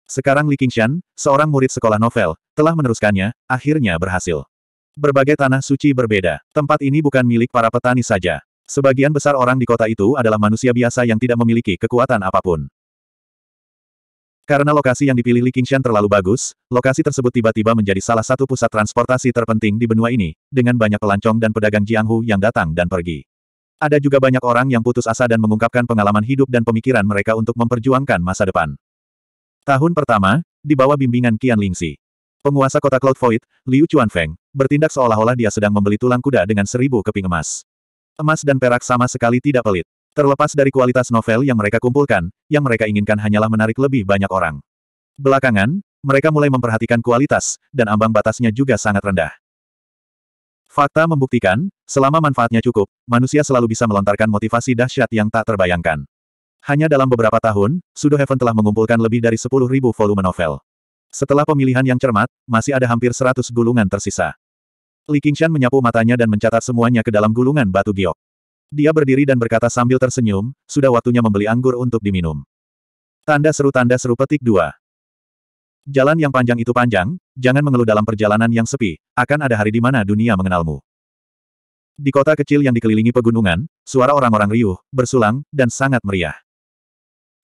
Sekarang Li Qingshan, seorang murid sekolah novel, telah meneruskannya, akhirnya berhasil. Berbagai tanah suci berbeda. Tempat ini bukan milik para petani saja. Sebagian besar orang di kota itu adalah manusia biasa yang tidak memiliki kekuatan apapun. Karena lokasi yang dipilih Li Qingshan terlalu bagus, lokasi tersebut tiba-tiba menjadi salah satu pusat transportasi terpenting di benua ini, dengan banyak pelancong dan pedagang Jianghu yang datang dan pergi. Ada juga banyak orang yang putus asa dan mengungkapkan pengalaman hidup dan pemikiran mereka untuk memperjuangkan masa depan. Tahun pertama, di bawah bimbingan Qian Lingxi. Penguasa kota Cloud Void, Liu Chuanfeng, bertindak seolah-olah dia sedang membeli tulang kuda dengan seribu keping emas. Emas dan perak sama sekali tidak pelit. Terlepas dari kualitas novel yang mereka kumpulkan, yang mereka inginkan hanyalah menarik lebih banyak orang. Belakangan, mereka mulai memperhatikan kualitas, dan ambang batasnya juga sangat rendah. Fakta membuktikan, selama manfaatnya cukup, manusia selalu bisa melontarkan motivasi dahsyat yang tak terbayangkan. Hanya dalam beberapa tahun, Heaven telah mengumpulkan lebih dari 10.000 volume novel. Setelah pemilihan yang cermat, masih ada hampir 100 gulungan tersisa. Li Qingshan menyapu matanya dan mencatat semuanya ke dalam gulungan batu giok. Dia berdiri dan berkata sambil tersenyum, sudah waktunya membeli anggur untuk diminum. Tanda seru tanda seru petik dua. Jalan yang panjang itu panjang, jangan mengeluh dalam perjalanan yang sepi, akan ada hari di mana dunia mengenalmu. Di kota kecil yang dikelilingi pegunungan, suara orang-orang riuh, bersulang, dan sangat meriah.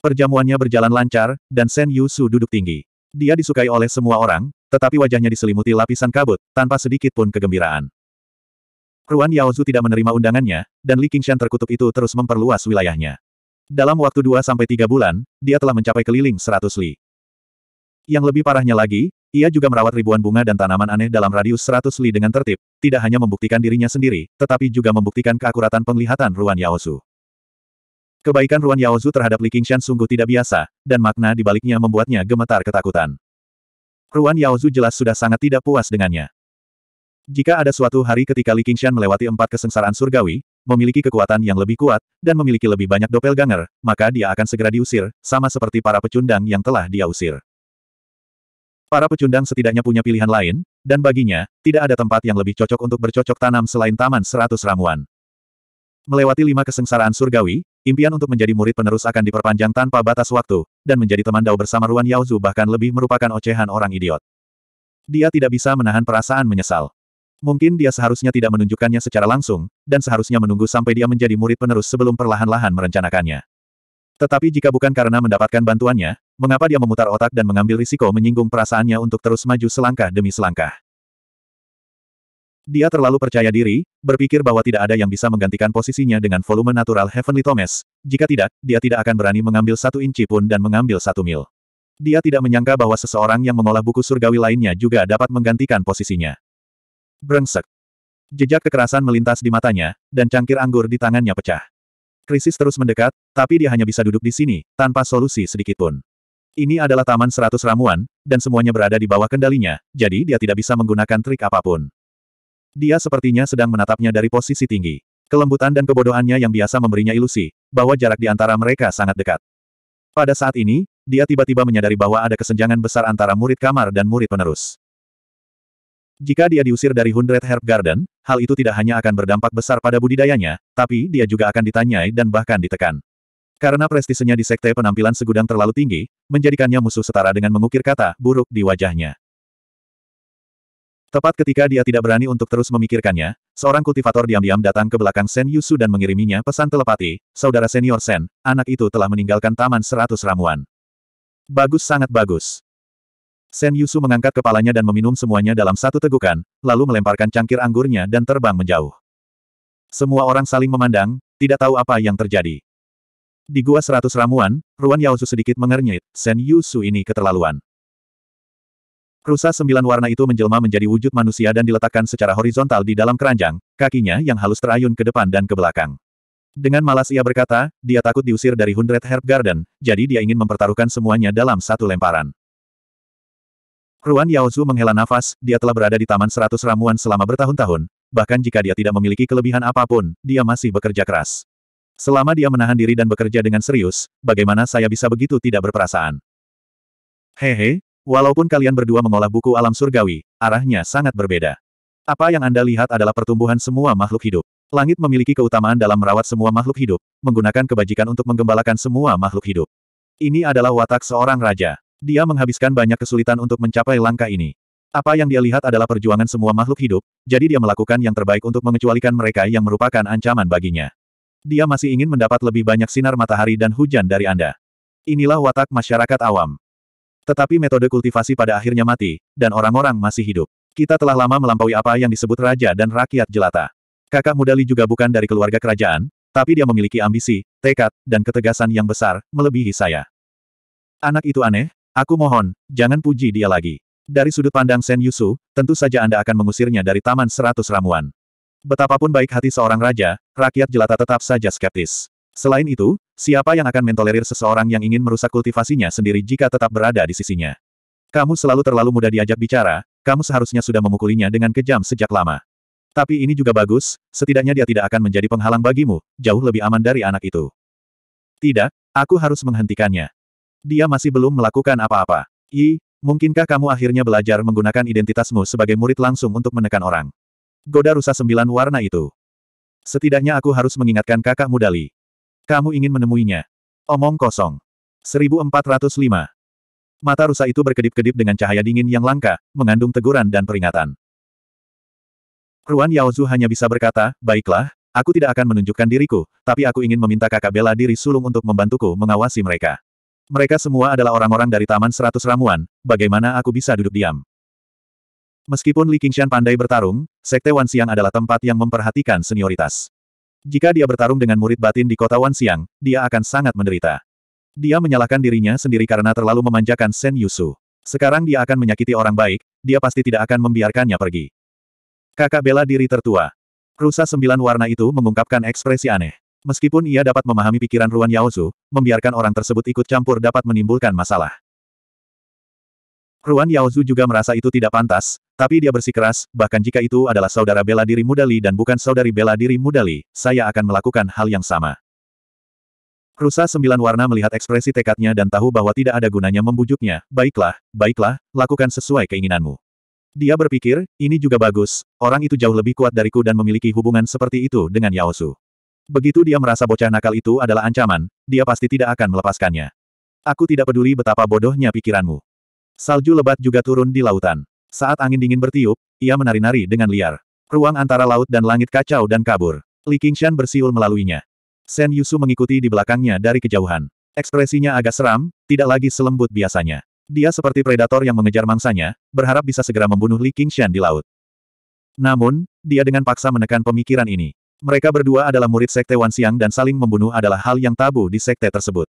Perjamuannya berjalan lancar, dan Sen Yusu duduk tinggi. Dia disukai oleh semua orang, tetapi wajahnya diselimuti lapisan kabut, tanpa sedikit pun kegembiraan. Ruan Yaozu tidak menerima undangannya, dan Li Qingshan terkutuk itu terus memperluas wilayahnya. Dalam waktu 2-3 bulan, dia telah mencapai keliling 100 li. Yang lebih parahnya lagi, ia juga merawat ribuan bunga dan tanaman aneh dalam radius 100 li dengan tertib, tidak hanya membuktikan dirinya sendiri, tetapi juga membuktikan keakuratan penglihatan Ruan Yaozu. Kebaikan Ruan Yaozu terhadap Li Qingshan sungguh tidak biasa, dan makna dibaliknya membuatnya gemetar ketakutan. Ruan Yaozu jelas sudah sangat tidak puas dengannya. Jika ada suatu hari ketika Li Qingshan melewati empat kesengsaraan surgawi, memiliki kekuatan yang lebih kuat, dan memiliki lebih banyak doppelganger, maka dia akan segera diusir, sama seperti para pecundang yang telah dia usir. Para pecundang setidaknya punya pilihan lain, dan baginya, tidak ada tempat yang lebih cocok untuk bercocok tanam selain Taman Seratus Ramuan. Melewati lima kesengsaraan surgawi, impian untuk menjadi murid penerus akan diperpanjang tanpa batas waktu, dan menjadi teman Dao bersama Ruan Yaozu bahkan lebih merupakan ocehan orang idiot. Dia tidak bisa menahan perasaan menyesal. Mungkin dia seharusnya tidak menunjukkannya secara langsung, dan seharusnya menunggu sampai dia menjadi murid penerus sebelum perlahan-lahan merencanakannya. Tetapi jika bukan karena mendapatkan bantuannya, mengapa dia memutar otak dan mengambil risiko menyinggung perasaannya untuk terus maju selangkah demi selangkah? Dia terlalu percaya diri, berpikir bahwa tidak ada yang bisa menggantikan posisinya dengan volume natural Heavenly Thomas. Jika tidak, dia tidak akan berani mengambil satu inci pun dan mengambil satu mil. Dia tidak menyangka bahwa seseorang yang mengolah buku surgawi lainnya juga dapat menggantikan posisinya. Brengsek. Jejak kekerasan melintas di matanya, dan cangkir anggur di tangannya pecah. Krisis terus mendekat, tapi dia hanya bisa duduk di sini, tanpa solusi sedikitpun. Ini adalah taman seratus ramuan, dan semuanya berada di bawah kendalinya, jadi dia tidak bisa menggunakan trik apapun. Dia sepertinya sedang menatapnya dari posisi tinggi. Kelembutan dan kebodohannya yang biasa memberinya ilusi, bahwa jarak di antara mereka sangat dekat. Pada saat ini, dia tiba-tiba menyadari bahwa ada kesenjangan besar antara murid kamar dan murid penerus. Jika dia diusir dari Hundred Herb Garden, hal itu tidak hanya akan berdampak besar pada budidayanya, tapi dia juga akan ditanyai dan bahkan ditekan. Karena prestisenya di sekte penampilan segudang terlalu tinggi, menjadikannya musuh setara dengan mengukir kata buruk di wajahnya. Tepat ketika dia tidak berani untuk terus memikirkannya, seorang kultivator diam-diam datang ke belakang Sen Yusu dan mengiriminya pesan telepati, saudara senior Sen, anak itu telah meninggalkan taman seratus ramuan. Bagus sangat bagus. Sen Yusu mengangkat kepalanya dan meminum semuanya dalam satu tegukan, lalu melemparkan cangkir anggurnya dan terbang menjauh. Semua orang saling memandang, tidak tahu apa yang terjadi. Di gua seratus ramuan, Ruan Su sedikit mengernyit, Sen Yusu ini keterlaluan. Rusa sembilan warna itu menjelma menjadi wujud manusia dan diletakkan secara horizontal di dalam keranjang, kakinya yang halus terayun ke depan dan ke belakang. Dengan malas ia berkata, dia takut diusir dari Hundred Herb Garden, jadi dia ingin mempertaruhkan semuanya dalam satu lemparan. Ruan Yaozu menghela nafas, dia telah berada di Taman Seratus Ramuan selama bertahun-tahun, bahkan jika dia tidak memiliki kelebihan apapun, dia masih bekerja keras. Selama dia menahan diri dan bekerja dengan serius, bagaimana saya bisa begitu tidak berperasaan? Hehe, walaupun kalian berdua mengolah buku alam surgawi, arahnya sangat berbeda. Apa yang Anda lihat adalah pertumbuhan semua makhluk hidup. Langit memiliki keutamaan dalam merawat semua makhluk hidup, menggunakan kebajikan untuk menggembalakan semua makhluk hidup. Ini adalah watak seorang raja. Dia menghabiskan banyak kesulitan untuk mencapai langkah ini. Apa yang dia lihat adalah perjuangan semua makhluk hidup, jadi dia melakukan yang terbaik untuk mengecualikan mereka yang merupakan ancaman baginya. Dia masih ingin mendapat lebih banyak sinar matahari dan hujan dari Anda. Inilah watak masyarakat awam. Tetapi metode kultivasi pada akhirnya mati, dan orang-orang masih hidup. Kita telah lama melampaui apa yang disebut raja dan rakyat jelata. Kakak muda Li juga bukan dari keluarga kerajaan, tapi dia memiliki ambisi, tekad, dan ketegasan yang besar, melebihi saya. Anak itu aneh, Aku mohon, jangan puji dia lagi. Dari sudut pandang Sen Yusu, tentu saja Anda akan mengusirnya dari Taman Seratus Ramuan. Betapapun baik hati seorang raja, rakyat jelata tetap saja skeptis. Selain itu, siapa yang akan mentolerir seseorang yang ingin merusak kultivasinya sendiri jika tetap berada di sisinya? Kamu selalu terlalu mudah diajak bicara, kamu seharusnya sudah memukulinya dengan kejam sejak lama. Tapi ini juga bagus, setidaknya dia tidak akan menjadi penghalang bagimu, jauh lebih aman dari anak itu. Tidak, aku harus menghentikannya. Dia masih belum melakukan apa-apa. I, mungkinkah kamu akhirnya belajar menggunakan identitasmu sebagai murid langsung untuk menekan orang? Goda rusa sembilan warna itu. Setidaknya aku harus mengingatkan kakak muda Kamu ingin menemuinya. Omong kosong. 1405. Mata rusa itu berkedip-kedip dengan cahaya dingin yang langka, mengandung teguran dan peringatan. Ruan Yaozu hanya bisa berkata, baiklah, aku tidak akan menunjukkan diriku, tapi aku ingin meminta kakak bela diri sulung untuk membantuku mengawasi mereka. Mereka semua adalah orang-orang dari Taman Seratus Ramuan, bagaimana aku bisa duduk diam? Meskipun Li Qingshan pandai bertarung, Sekte Wanxiang adalah tempat yang memperhatikan senioritas. Jika dia bertarung dengan murid batin di kota Wanxiang, dia akan sangat menderita. Dia menyalahkan dirinya sendiri karena terlalu memanjakan Sen Yusu. Sekarang dia akan menyakiti orang baik, dia pasti tidak akan membiarkannya pergi. Kakak bela diri tertua. Rusa sembilan warna itu mengungkapkan ekspresi aneh. Meskipun ia dapat memahami pikiran Ruan Yaozu, membiarkan orang tersebut ikut campur dapat menimbulkan masalah. Ruan Yaozu juga merasa itu tidak pantas, tapi dia bersikeras, bahkan jika itu adalah saudara bela diri Mudali dan bukan saudari bela diri Mudali, saya akan melakukan hal yang sama. Rusa Sembilan Warna melihat ekspresi tekadnya dan tahu bahwa tidak ada gunanya membujuknya, baiklah, baiklah, lakukan sesuai keinginanmu. Dia berpikir, ini juga bagus, orang itu jauh lebih kuat dariku dan memiliki hubungan seperti itu dengan Yaosu. Begitu dia merasa bocah nakal itu adalah ancaman, dia pasti tidak akan melepaskannya. Aku tidak peduli betapa bodohnya pikiranmu. Salju lebat juga turun di lautan. Saat angin dingin bertiup, ia menari-nari dengan liar. Ruang antara laut dan langit kacau dan kabur. Li Qingshan bersiul melaluinya. Sen Yusu mengikuti di belakangnya dari kejauhan. Ekspresinya agak seram, tidak lagi selembut biasanya. Dia seperti predator yang mengejar mangsanya, berharap bisa segera membunuh Li Qingshan di laut. Namun, dia dengan paksa menekan pemikiran ini. Mereka berdua adalah murid Sekte Wan Siang dan saling membunuh adalah hal yang tabu di Sekte tersebut.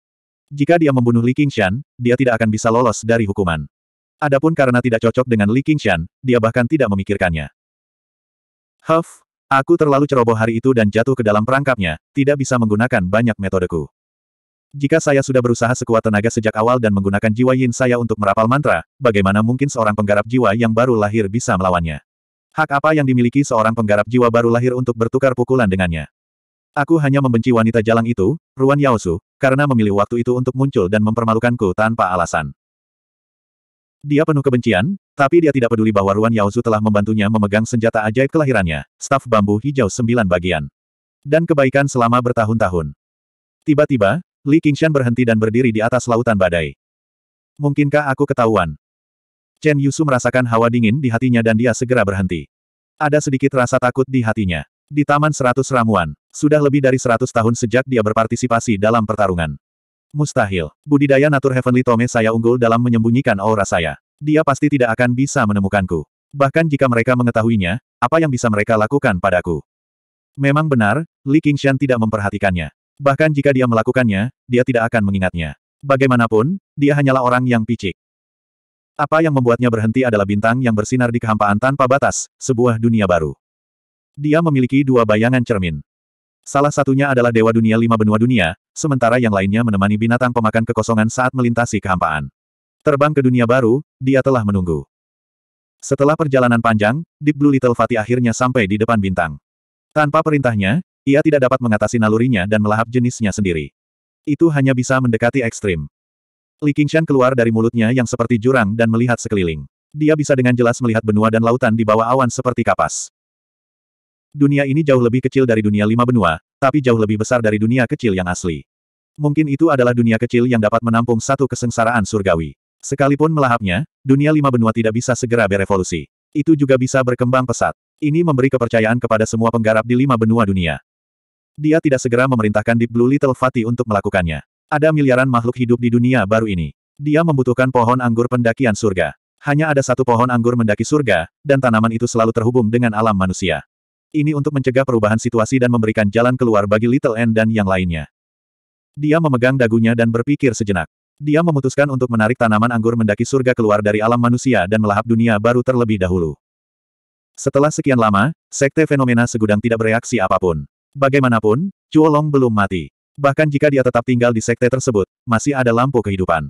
Jika dia membunuh Li Qingshan, dia tidak akan bisa lolos dari hukuman. Adapun karena tidak cocok dengan Li Qingshan, dia bahkan tidak memikirkannya. Huff, aku terlalu ceroboh hari itu dan jatuh ke dalam perangkapnya, tidak bisa menggunakan banyak metodeku. Jika saya sudah berusaha sekuat tenaga sejak awal dan menggunakan jiwa yin saya untuk merapal mantra, bagaimana mungkin seorang penggarap jiwa yang baru lahir bisa melawannya? Hak apa yang dimiliki seorang penggarap jiwa baru lahir untuk bertukar pukulan dengannya? Aku hanya membenci wanita jalang itu, Ruan Yaosu, karena memilih waktu itu untuk muncul dan mempermalukanku tanpa alasan. Dia penuh kebencian, tapi dia tidak peduli bahwa Ruan Yaosu telah membantunya memegang senjata ajaib kelahirannya, staf bambu hijau sembilan bagian. Dan kebaikan selama bertahun-tahun. Tiba-tiba, Li Qingshan berhenti dan berdiri di atas lautan badai. Mungkinkah aku ketahuan? Chen Yusu merasakan hawa dingin di hatinya dan dia segera berhenti. Ada sedikit rasa takut di hatinya. Di Taman Seratus Ramuan, sudah lebih dari seratus tahun sejak dia berpartisipasi dalam pertarungan. Mustahil, budidaya natur Heavenly Tome saya unggul dalam menyembunyikan aura saya. Dia pasti tidak akan bisa menemukanku. Bahkan jika mereka mengetahuinya, apa yang bisa mereka lakukan padaku? Memang benar, Li Qingshan tidak memperhatikannya. Bahkan jika dia melakukannya, dia tidak akan mengingatnya. Bagaimanapun, dia hanyalah orang yang picik. Apa yang membuatnya berhenti adalah bintang yang bersinar di kehampaan tanpa batas, sebuah dunia baru. Dia memiliki dua bayangan cermin. Salah satunya adalah Dewa Dunia Lima Benua Dunia, sementara yang lainnya menemani binatang pemakan kekosongan saat melintasi kehampaan. Terbang ke dunia baru, dia telah menunggu. Setelah perjalanan panjang, Deep Blue Little Fatty akhirnya sampai di depan bintang. Tanpa perintahnya, ia tidak dapat mengatasi nalurinya dan melahap jenisnya sendiri. Itu hanya bisa mendekati ekstrim. Li Qingshan keluar dari mulutnya yang seperti jurang dan melihat sekeliling. Dia bisa dengan jelas melihat benua dan lautan di bawah awan seperti kapas. Dunia ini jauh lebih kecil dari dunia lima benua, tapi jauh lebih besar dari dunia kecil yang asli. Mungkin itu adalah dunia kecil yang dapat menampung satu kesengsaraan surgawi. Sekalipun melahapnya, dunia lima benua tidak bisa segera berevolusi. Itu juga bisa berkembang pesat. Ini memberi kepercayaan kepada semua penggarap di lima benua dunia. Dia tidak segera memerintahkan Deep Blue Little Fatih untuk melakukannya. Ada miliaran makhluk hidup di dunia baru ini. Dia membutuhkan pohon anggur pendakian surga. Hanya ada satu pohon anggur mendaki surga, dan tanaman itu selalu terhubung dengan alam manusia. Ini untuk mencegah perubahan situasi dan memberikan jalan keluar bagi Little End dan yang lainnya. Dia memegang dagunya dan berpikir sejenak. Dia memutuskan untuk menarik tanaman anggur mendaki surga keluar dari alam manusia dan melahap dunia baru terlebih dahulu. Setelah sekian lama, sekte fenomena segudang tidak bereaksi apapun. Bagaimanapun, Chuolong belum mati. Bahkan jika dia tetap tinggal di sekte tersebut, masih ada lampu kehidupan.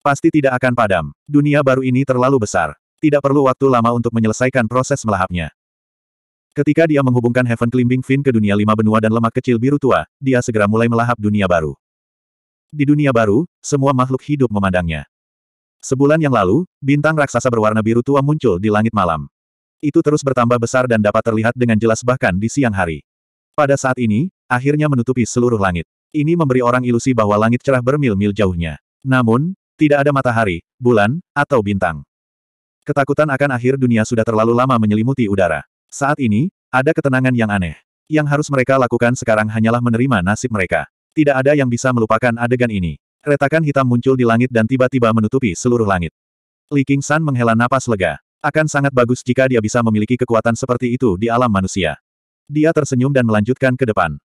Pasti tidak akan padam. Dunia baru ini terlalu besar. Tidak perlu waktu lama untuk menyelesaikan proses melahapnya. Ketika dia menghubungkan Heaven Climbing Fin ke dunia lima benua dan lemak kecil biru tua, dia segera mulai melahap dunia baru. Di dunia baru, semua makhluk hidup memandangnya. Sebulan yang lalu, bintang raksasa berwarna biru tua muncul di langit malam. Itu terus bertambah besar dan dapat terlihat dengan jelas bahkan di siang hari. Pada saat ini, akhirnya menutupi seluruh langit. Ini memberi orang ilusi bahwa langit cerah bermil-mil jauhnya. Namun, tidak ada matahari, bulan, atau bintang. Ketakutan akan akhir dunia sudah terlalu lama menyelimuti udara. Saat ini, ada ketenangan yang aneh. Yang harus mereka lakukan sekarang hanyalah menerima nasib mereka. Tidak ada yang bisa melupakan adegan ini. Retakan hitam muncul di langit dan tiba-tiba menutupi seluruh langit. Li King San menghela napas lega. Akan sangat bagus jika dia bisa memiliki kekuatan seperti itu di alam manusia. Dia tersenyum dan melanjutkan ke depan.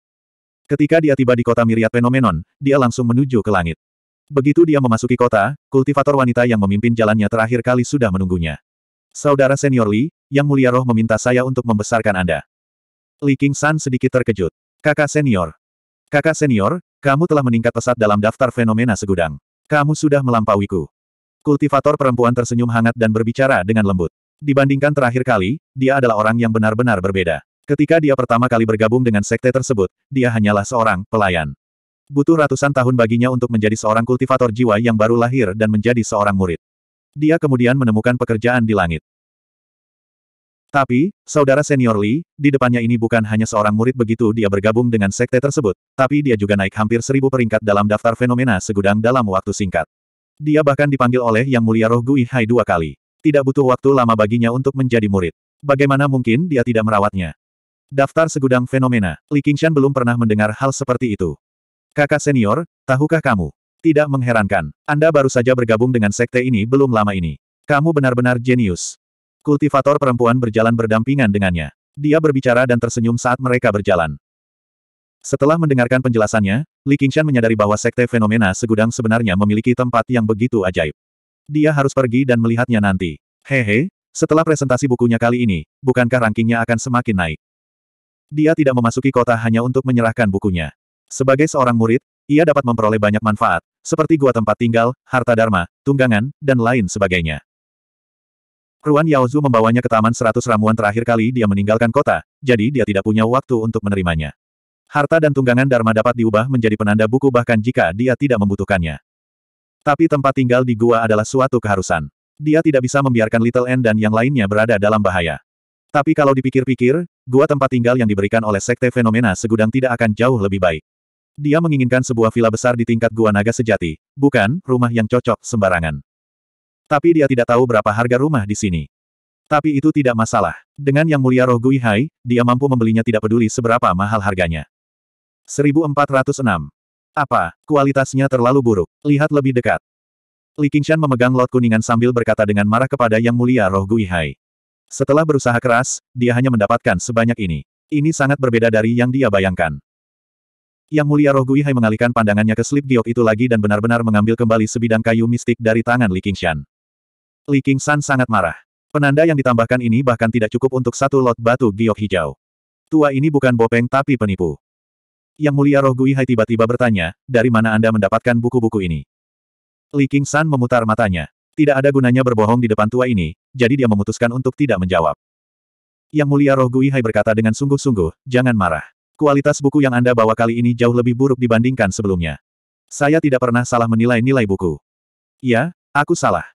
Ketika dia tiba di kota Miriat Fenomenon, dia langsung menuju ke langit. Begitu dia memasuki kota, kultivator wanita yang memimpin jalannya terakhir kali sudah menunggunya. Saudara senior Li, yang mulia roh meminta saya untuk membesarkan Anda. Li King San sedikit terkejut. Kakak senior. Kakak senior, kamu telah meningkat pesat dalam daftar fenomena segudang. Kamu sudah melampauiku. Kultivator perempuan tersenyum hangat dan berbicara dengan lembut. Dibandingkan terakhir kali, dia adalah orang yang benar-benar berbeda. Ketika dia pertama kali bergabung dengan sekte tersebut, dia hanyalah seorang pelayan. Butuh ratusan tahun baginya untuk menjadi seorang kultivator jiwa yang baru lahir dan menjadi seorang murid. Dia kemudian menemukan pekerjaan di langit. Tapi, saudara senior Lee, di depannya ini bukan hanya seorang murid begitu dia bergabung dengan sekte tersebut, tapi dia juga naik hampir seribu peringkat dalam daftar fenomena segudang dalam waktu singkat. Dia bahkan dipanggil oleh Yang Mulia Roh Gui Hai dua kali. Tidak butuh waktu lama baginya untuk menjadi murid. Bagaimana mungkin dia tidak merawatnya? Daftar segudang fenomena, Li Qingshan belum pernah mendengar hal seperti itu. Kakak senior, tahukah kamu? Tidak mengherankan, Anda baru saja bergabung dengan sekte ini belum lama ini. Kamu benar-benar jenius. Kultivator perempuan berjalan berdampingan dengannya. Dia berbicara dan tersenyum saat mereka berjalan. Setelah mendengarkan penjelasannya, Li Qingshan menyadari bahwa sekte fenomena segudang sebenarnya memiliki tempat yang begitu ajaib. Dia harus pergi dan melihatnya nanti. Hehe, setelah presentasi bukunya kali ini, bukankah rankingnya akan semakin naik? Dia tidak memasuki kota hanya untuk menyerahkan bukunya. Sebagai seorang murid, ia dapat memperoleh banyak manfaat, seperti gua tempat tinggal, harta dharma, tunggangan, dan lain sebagainya. Ruan Yaozu membawanya ke taman seratus ramuan terakhir kali dia meninggalkan kota, jadi dia tidak punya waktu untuk menerimanya. Harta dan tunggangan dharma dapat diubah menjadi penanda buku bahkan jika dia tidak membutuhkannya. Tapi tempat tinggal di gua adalah suatu keharusan. Dia tidak bisa membiarkan Little N dan yang lainnya berada dalam bahaya. Tapi kalau dipikir-pikir, gua tempat tinggal yang diberikan oleh Sekte Fenomena Segudang tidak akan jauh lebih baik. Dia menginginkan sebuah villa besar di tingkat gua naga sejati, bukan rumah yang cocok sembarangan. Tapi dia tidak tahu berapa harga rumah di sini. Tapi itu tidak masalah. Dengan yang mulia roh Gui Hai, dia mampu membelinya tidak peduli seberapa mahal harganya. 1406. Apa, kualitasnya terlalu buruk. Lihat lebih dekat. Li Qingshan memegang lot kuningan sambil berkata dengan marah kepada Yang Mulia Roh Gui Hai. Setelah berusaha keras, dia hanya mendapatkan sebanyak ini. Ini sangat berbeda dari yang dia bayangkan. Yang mulia Roh Guihai mengalihkan pandangannya ke slip giok itu lagi dan benar-benar mengambil kembali sebidang kayu mistik dari tangan Li Qingshan. Li Qingshan sangat marah. Penanda yang ditambahkan ini bahkan tidak cukup untuk satu lot batu giok hijau. Tua ini bukan bopeng tapi penipu. Yang mulia Roh Guihai tiba-tiba bertanya, dari mana Anda mendapatkan buku-buku ini? Li Qingshan memutar matanya. Tidak ada gunanya berbohong di depan tua ini, jadi dia memutuskan untuk tidak menjawab. Yang mulia roh Gui Hai berkata dengan sungguh-sungguh, jangan marah. Kualitas buku yang Anda bawa kali ini jauh lebih buruk dibandingkan sebelumnya. Saya tidak pernah salah menilai nilai buku. Ya, aku salah.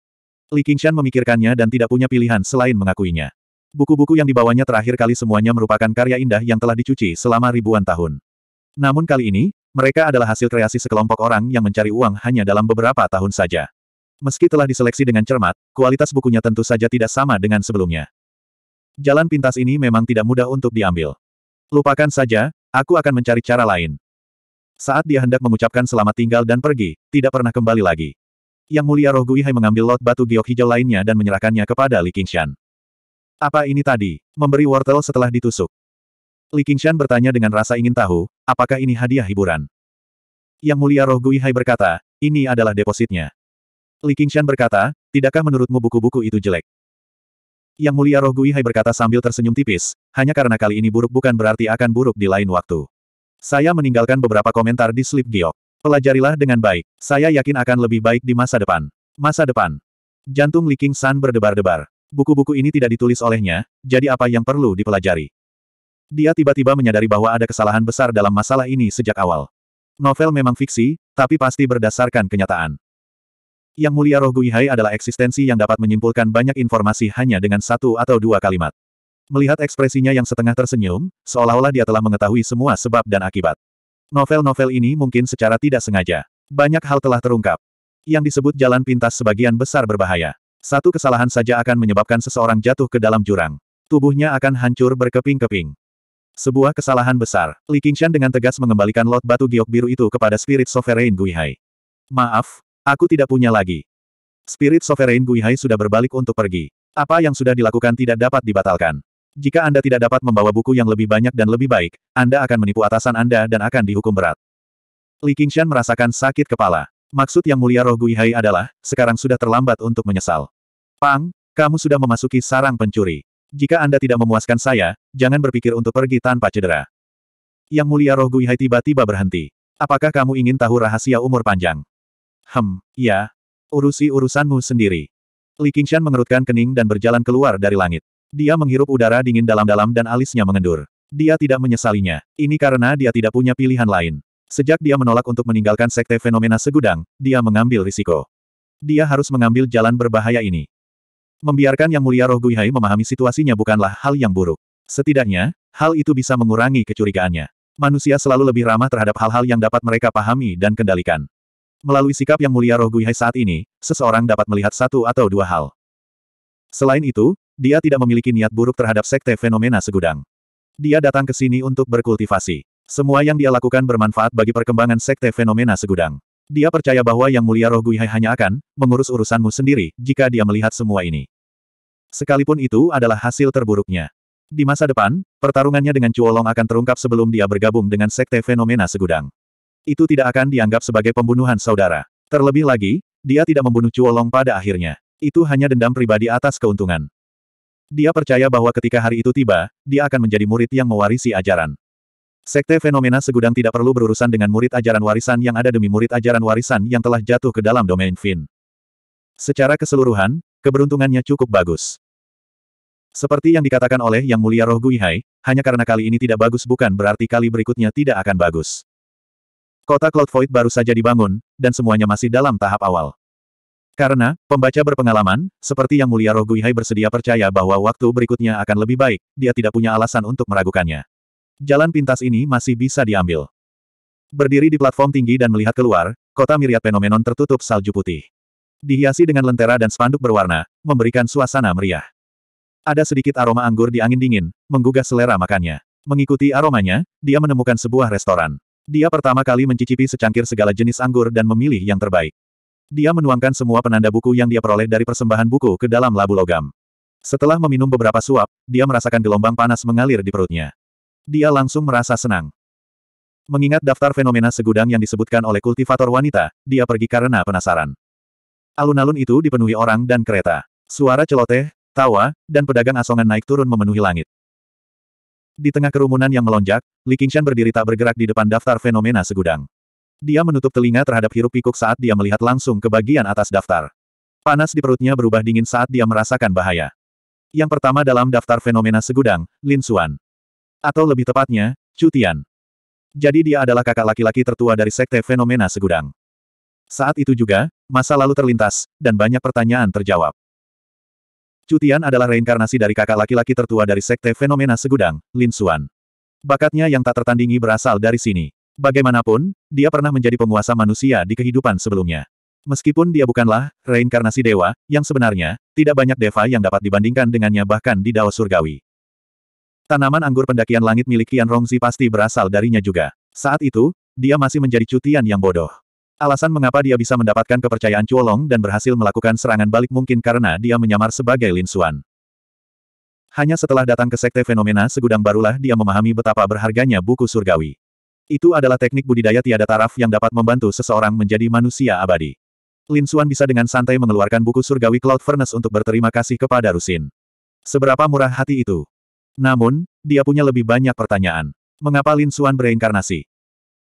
Li Qingshan memikirkannya dan tidak punya pilihan selain mengakuinya. Buku-buku yang dibawanya terakhir kali semuanya merupakan karya indah yang telah dicuci selama ribuan tahun. Namun kali ini, mereka adalah hasil kreasi sekelompok orang yang mencari uang hanya dalam beberapa tahun saja. Meski telah diseleksi dengan cermat, kualitas bukunya tentu saja tidak sama dengan sebelumnya. Jalan pintas ini memang tidak mudah untuk diambil. Lupakan saja, aku akan mencari cara lain. Saat dia hendak mengucapkan selamat tinggal dan pergi, tidak pernah kembali lagi. Yang mulia roh Guihai mengambil lot batu giok hijau lainnya dan menyerahkannya kepada Li Qingshan. Apa ini tadi? Memberi wortel setelah ditusuk. Li Qingshan bertanya dengan rasa ingin tahu, apakah ini hadiah hiburan? Yang mulia roh Guihai berkata, ini adalah depositnya. Li Qingshan berkata, tidakkah menurutmu buku-buku itu jelek? Yang mulia roh Gui Hai berkata sambil tersenyum tipis, hanya karena kali ini buruk bukan berarti akan buruk di lain waktu. Saya meninggalkan beberapa komentar di slip Giok. Pelajarilah dengan baik. Saya yakin akan lebih baik di masa depan. Masa depan. Jantung Li Qingshan berdebar-debar. Buku-buku ini tidak ditulis olehnya, jadi apa yang perlu dipelajari? Dia tiba-tiba menyadari bahwa ada kesalahan besar dalam masalah ini sejak awal. Novel memang fiksi, tapi pasti berdasarkan kenyataan. Yang mulia roh Guihai adalah eksistensi yang dapat menyimpulkan banyak informasi hanya dengan satu atau dua kalimat. Melihat ekspresinya yang setengah tersenyum, seolah-olah dia telah mengetahui semua sebab dan akibat. Novel-novel ini mungkin secara tidak sengaja. Banyak hal telah terungkap. Yang disebut jalan pintas sebagian besar berbahaya. Satu kesalahan saja akan menyebabkan seseorang jatuh ke dalam jurang. Tubuhnya akan hancur berkeping-keping. Sebuah kesalahan besar. Li Qingshan dengan tegas mengembalikan lot batu giok biru itu kepada Spirit Sovereign Guihai. Maaf, Aku tidak punya lagi. Spirit Sovereign Guihai sudah berbalik untuk pergi. Apa yang sudah dilakukan tidak dapat dibatalkan. Jika Anda tidak dapat membawa buku yang lebih banyak dan lebih baik, Anda akan menipu atasan Anda dan akan dihukum berat. Li Qingshan merasakan sakit kepala. Maksud yang mulia roh Guihai adalah, sekarang sudah terlambat untuk menyesal. Pang, kamu sudah memasuki sarang pencuri. Jika Anda tidak memuaskan saya, jangan berpikir untuk pergi tanpa cedera. Yang mulia roh Guihai tiba-tiba berhenti. Apakah kamu ingin tahu rahasia umur panjang? Hem, ya. Urusi urusanmu sendiri. Li Qingshan mengerutkan kening dan berjalan keluar dari langit. Dia menghirup udara dingin dalam-dalam dan alisnya mengendur. Dia tidak menyesalinya. Ini karena dia tidak punya pilihan lain. Sejak dia menolak untuk meninggalkan sekte fenomena segudang, dia mengambil risiko. Dia harus mengambil jalan berbahaya ini. Membiarkan Yang Mulia Roh Guihai memahami situasinya bukanlah hal yang buruk. Setidaknya, hal itu bisa mengurangi kecurigaannya. Manusia selalu lebih ramah terhadap hal-hal yang dapat mereka pahami dan kendalikan. Melalui sikap yang mulia Roh Guihai saat ini, seseorang dapat melihat satu atau dua hal. Selain itu, dia tidak memiliki niat buruk terhadap sekte fenomena segudang. Dia datang ke sini untuk berkultivasi. Semua yang dia lakukan bermanfaat bagi perkembangan sekte fenomena segudang. Dia percaya bahwa Yang Mulia Roh Guihai hanya akan mengurus urusanmu sendiri jika dia melihat semua ini. Sekalipun itu adalah hasil terburuknya. Di masa depan, pertarungannya dengan Cuolong akan terungkap sebelum dia bergabung dengan sekte fenomena segudang itu tidak akan dianggap sebagai pembunuhan saudara. Terlebih lagi, dia tidak membunuh Cuolong pada akhirnya. Itu hanya dendam pribadi atas keuntungan. Dia percaya bahwa ketika hari itu tiba, dia akan menjadi murid yang mewarisi ajaran. Sekte fenomena segudang tidak perlu berurusan dengan murid ajaran warisan yang ada demi murid ajaran warisan yang telah jatuh ke dalam domain Fin. Secara keseluruhan, keberuntungannya cukup bagus. Seperti yang dikatakan oleh Yang Mulia Roh Guihai, hanya karena kali ini tidak bagus bukan berarti kali berikutnya tidak akan bagus. Kota Cloud Void baru saja dibangun, dan semuanya masih dalam tahap awal. Karena, pembaca berpengalaman, seperti yang mulia Roh Guihai bersedia percaya bahwa waktu berikutnya akan lebih baik, dia tidak punya alasan untuk meragukannya. Jalan pintas ini masih bisa diambil. Berdiri di platform tinggi dan melihat keluar, kota miriat fenomenon tertutup salju putih. Dihiasi dengan lentera dan spanduk berwarna, memberikan suasana meriah. Ada sedikit aroma anggur di angin dingin, menggugah selera makannya. Mengikuti aromanya, dia menemukan sebuah restoran. Dia pertama kali mencicipi secangkir segala jenis anggur dan memilih yang terbaik. Dia menuangkan semua penanda buku yang dia peroleh dari persembahan buku ke dalam labu logam. Setelah meminum beberapa suap, dia merasakan gelombang panas mengalir di perutnya. Dia langsung merasa senang. Mengingat daftar fenomena segudang yang disebutkan oleh kultivator wanita, dia pergi karena penasaran. Alun-alun itu dipenuhi orang dan kereta. Suara celoteh, tawa, dan pedagang asongan naik turun memenuhi langit. Di tengah kerumunan yang melonjak, Li Qingshan berdiri tak bergerak di depan daftar fenomena segudang. Dia menutup telinga terhadap hirup pikuk saat dia melihat langsung ke bagian atas daftar. Panas di perutnya berubah dingin saat dia merasakan bahaya. Yang pertama dalam daftar fenomena segudang, Lin Xuan. Atau lebih tepatnya, Cutian. Jadi dia adalah kakak laki-laki tertua dari sekte fenomena segudang. Saat itu juga, masa lalu terlintas, dan banyak pertanyaan terjawab. Cutian adalah reinkarnasi dari kakak laki-laki tertua dari Sekte Fenomena Segudang, Lin Xuan. Bakatnya yang tak tertandingi berasal dari sini. Bagaimanapun, dia pernah menjadi penguasa manusia di kehidupan sebelumnya. Meskipun dia bukanlah reinkarnasi dewa, yang sebenarnya, tidak banyak deva yang dapat dibandingkan dengannya bahkan di Dao Surgawi. Tanaman anggur pendakian langit milik Kian Rongzi pasti berasal darinya juga. Saat itu, dia masih menjadi cutian yang bodoh. Alasan mengapa dia bisa mendapatkan kepercayaan Cuolong dan berhasil melakukan serangan balik mungkin karena dia menyamar sebagai Lin Xuan. Hanya setelah datang ke Sekte Fenomena Segudang barulah dia memahami betapa berharganya buku surgawi. Itu adalah teknik budidaya tiada taraf yang dapat membantu seseorang menjadi manusia abadi. Lin Xuan bisa dengan santai mengeluarkan buku surgawi Cloud Furnace untuk berterima kasih kepada Rusin. Seberapa murah hati itu? Namun, dia punya lebih banyak pertanyaan. Mengapa Lin Xuan bereinkarnasi?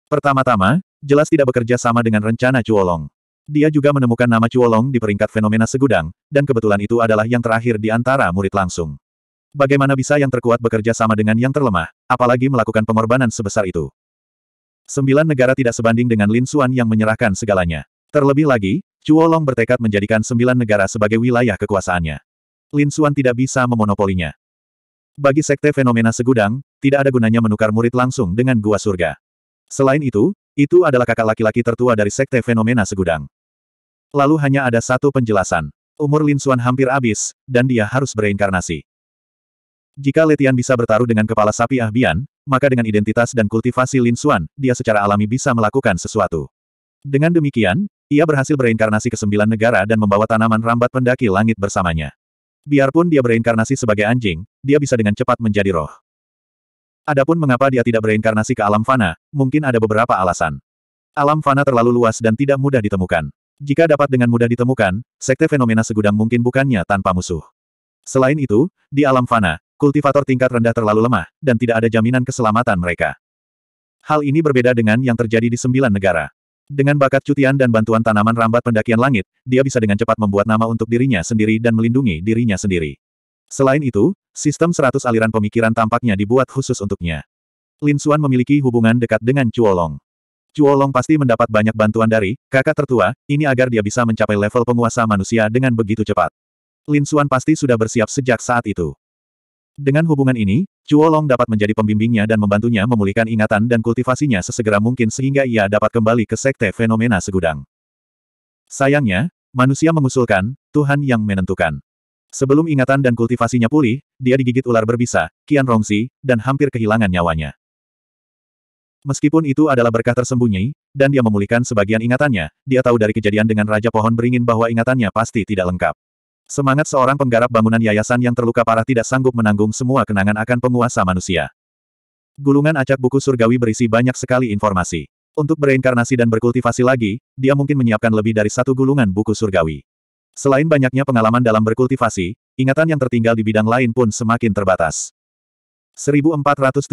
Pertama-tama, jelas tidak bekerja sama dengan rencana Cuolong. Dia juga menemukan nama Cuolong di peringkat fenomena segudang, dan kebetulan itu adalah yang terakhir di antara murid langsung. Bagaimana bisa yang terkuat bekerja sama dengan yang terlemah, apalagi melakukan pengorbanan sebesar itu? Sembilan negara tidak sebanding dengan Lin Xuan yang menyerahkan segalanya. Terlebih lagi, Chuolong bertekad menjadikan sembilan negara sebagai wilayah kekuasaannya. Lin Xuan tidak bisa memonopolinya. Bagi sekte fenomena segudang, tidak ada gunanya menukar murid langsung dengan gua surga. Selain itu, itu adalah kakak laki-laki tertua dari Sekte Fenomena Segudang. Lalu hanya ada satu penjelasan. Umur Lin Suan hampir habis, dan dia harus bereinkarnasi. Jika Letian bisa bertaruh dengan kepala sapi Ahbian, maka dengan identitas dan kultivasi Lin Suan, dia secara alami bisa melakukan sesuatu. Dengan demikian, ia berhasil bereinkarnasi ke sembilan negara dan membawa tanaman rambat pendaki langit bersamanya. Biarpun dia bereinkarnasi sebagai anjing, dia bisa dengan cepat menjadi roh. Adapun mengapa dia tidak bereinkarnasi ke alam fana, mungkin ada beberapa alasan. Alam fana terlalu luas dan tidak mudah ditemukan. Jika dapat dengan mudah ditemukan, sekte fenomena segudang mungkin bukannya tanpa musuh. Selain itu, di alam fana, kultivator tingkat rendah terlalu lemah, dan tidak ada jaminan keselamatan mereka. Hal ini berbeda dengan yang terjadi di sembilan negara. Dengan bakat cutian dan bantuan tanaman rambat pendakian langit, dia bisa dengan cepat membuat nama untuk dirinya sendiri dan melindungi dirinya sendiri. Selain itu, sistem 100 aliran pemikiran tampaknya dibuat khusus untuknya. Lin Xuan memiliki hubungan dekat dengan Cuolong. Cuolong pasti mendapat banyak bantuan dari kakak tertua, ini agar dia bisa mencapai level penguasa manusia dengan begitu cepat. Lin Xuan pasti sudah bersiap sejak saat itu. Dengan hubungan ini, Cuolong dapat menjadi pembimbingnya dan membantunya memulihkan ingatan dan kultivasinya sesegera mungkin sehingga ia dapat kembali ke sekte fenomena segudang. Sayangnya, manusia mengusulkan, Tuhan yang menentukan. Sebelum ingatan dan kultivasinya pulih, dia digigit ular berbisa, Kian Rongzi, dan hampir kehilangan nyawanya. Meskipun itu adalah berkah tersembunyi, dan dia memulihkan sebagian ingatannya, dia tahu dari kejadian dengan Raja Pohon Beringin bahwa ingatannya pasti tidak lengkap. Semangat seorang penggarap bangunan yayasan yang terluka parah tidak sanggup menanggung semua kenangan akan penguasa manusia. Gulungan acak buku surgawi berisi banyak sekali informasi. Untuk bereinkarnasi dan berkultivasi lagi, dia mungkin menyiapkan lebih dari satu gulungan buku surgawi. Selain banyaknya pengalaman dalam berkultivasi, ingatan yang tertinggal di bidang lain pun semakin terbatas. 1407.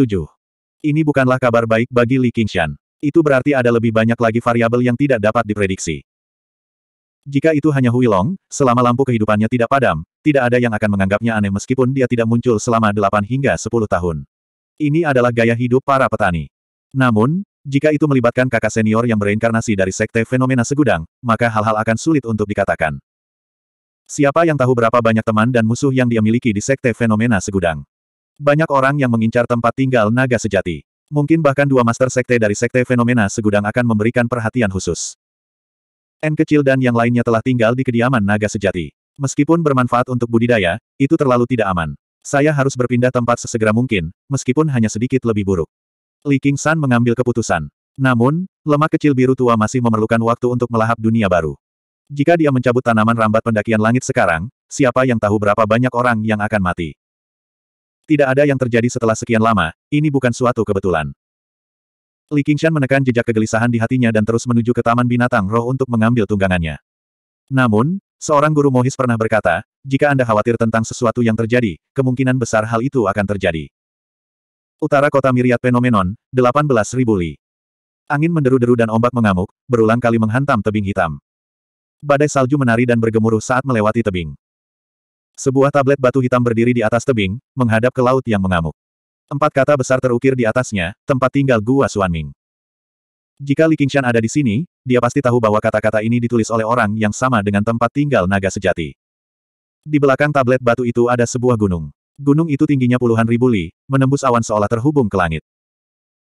Ini bukanlah kabar baik bagi Li Qingshan. Itu berarti ada lebih banyak lagi variabel yang tidak dapat diprediksi. Jika itu hanya Huilong, selama lampu kehidupannya tidak padam, tidak ada yang akan menganggapnya aneh meskipun dia tidak muncul selama 8 hingga 10 tahun. Ini adalah gaya hidup para petani. Namun, jika itu melibatkan kakak senior yang bereinkarnasi dari sekte fenomena segudang, maka hal-hal akan sulit untuk dikatakan. Siapa yang tahu berapa banyak teman dan musuh yang dia miliki di sekte fenomena segudang. Banyak orang yang mengincar tempat tinggal naga sejati. Mungkin bahkan dua master sekte dari sekte fenomena segudang akan memberikan perhatian khusus. N kecil dan yang lainnya telah tinggal di kediaman naga sejati. Meskipun bermanfaat untuk budidaya, itu terlalu tidak aman. Saya harus berpindah tempat sesegera mungkin, meskipun hanya sedikit lebih buruk. Li King San mengambil keputusan. Namun, lemak kecil biru tua masih memerlukan waktu untuk melahap dunia baru. Jika dia mencabut tanaman rambat pendakian langit sekarang, siapa yang tahu berapa banyak orang yang akan mati. Tidak ada yang terjadi setelah sekian lama, ini bukan suatu kebetulan. Li Qingshan menekan jejak kegelisahan di hatinya dan terus menuju ke Taman Binatang Roh untuk mengambil tunggangannya. Namun, seorang guru Mohis pernah berkata, jika Anda khawatir tentang sesuatu yang terjadi, kemungkinan besar hal itu akan terjadi. Utara kota Miriat Penomenon, 18.000 li. Angin menderu-deru dan ombak mengamuk, berulang kali menghantam tebing hitam. Badai salju menari dan bergemuruh saat melewati tebing. Sebuah tablet batu hitam berdiri di atas tebing, menghadap ke laut yang mengamuk. Empat kata besar terukir di atasnya, tempat tinggal Gua Suanming. Jika Li Qingshan ada di sini, dia pasti tahu bahwa kata-kata ini ditulis oleh orang yang sama dengan tempat tinggal naga sejati. Di belakang tablet batu itu ada sebuah gunung. Gunung itu tingginya puluhan ribu li, menembus awan seolah terhubung ke langit.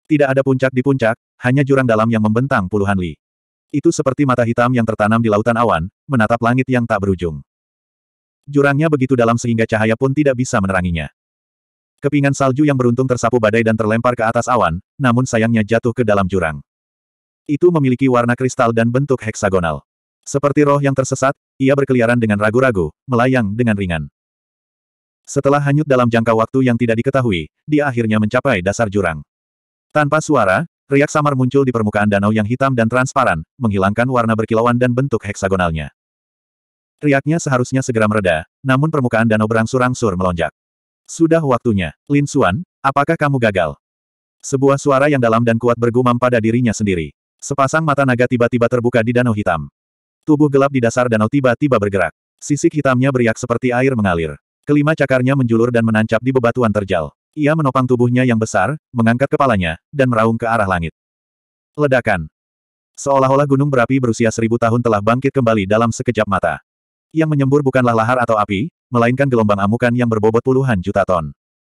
Tidak ada puncak di puncak, hanya jurang dalam yang membentang puluhan li. Itu seperti mata hitam yang tertanam di lautan awan, menatap langit yang tak berujung. Jurangnya begitu dalam sehingga cahaya pun tidak bisa meneranginya. Kepingan salju yang beruntung tersapu badai dan terlempar ke atas awan, namun sayangnya jatuh ke dalam jurang. Itu memiliki warna kristal dan bentuk heksagonal. Seperti roh yang tersesat, ia berkeliaran dengan ragu-ragu, melayang dengan ringan. Setelah hanyut dalam jangka waktu yang tidak diketahui, dia akhirnya mencapai dasar jurang. Tanpa suara, Riak samar muncul di permukaan danau yang hitam dan transparan, menghilangkan warna berkilauan dan bentuk heksagonalnya. Riaknya seharusnya segera mereda, namun permukaan danau berangsur-angsur melonjak. Sudah waktunya, Lin Xuan, apakah kamu gagal? Sebuah suara yang dalam dan kuat bergumam pada dirinya sendiri. Sepasang mata naga tiba-tiba terbuka di danau hitam. Tubuh gelap di dasar danau tiba-tiba bergerak. Sisik hitamnya beriak seperti air mengalir. Kelima cakarnya menjulur dan menancap di bebatuan terjal. Ia menopang tubuhnya yang besar, mengangkat kepalanya, dan meraung ke arah langit. Ledakan. Seolah-olah gunung berapi berusia seribu tahun telah bangkit kembali dalam sekejap mata. Yang menyembur bukanlah lahar atau api, melainkan gelombang amukan yang berbobot puluhan juta ton.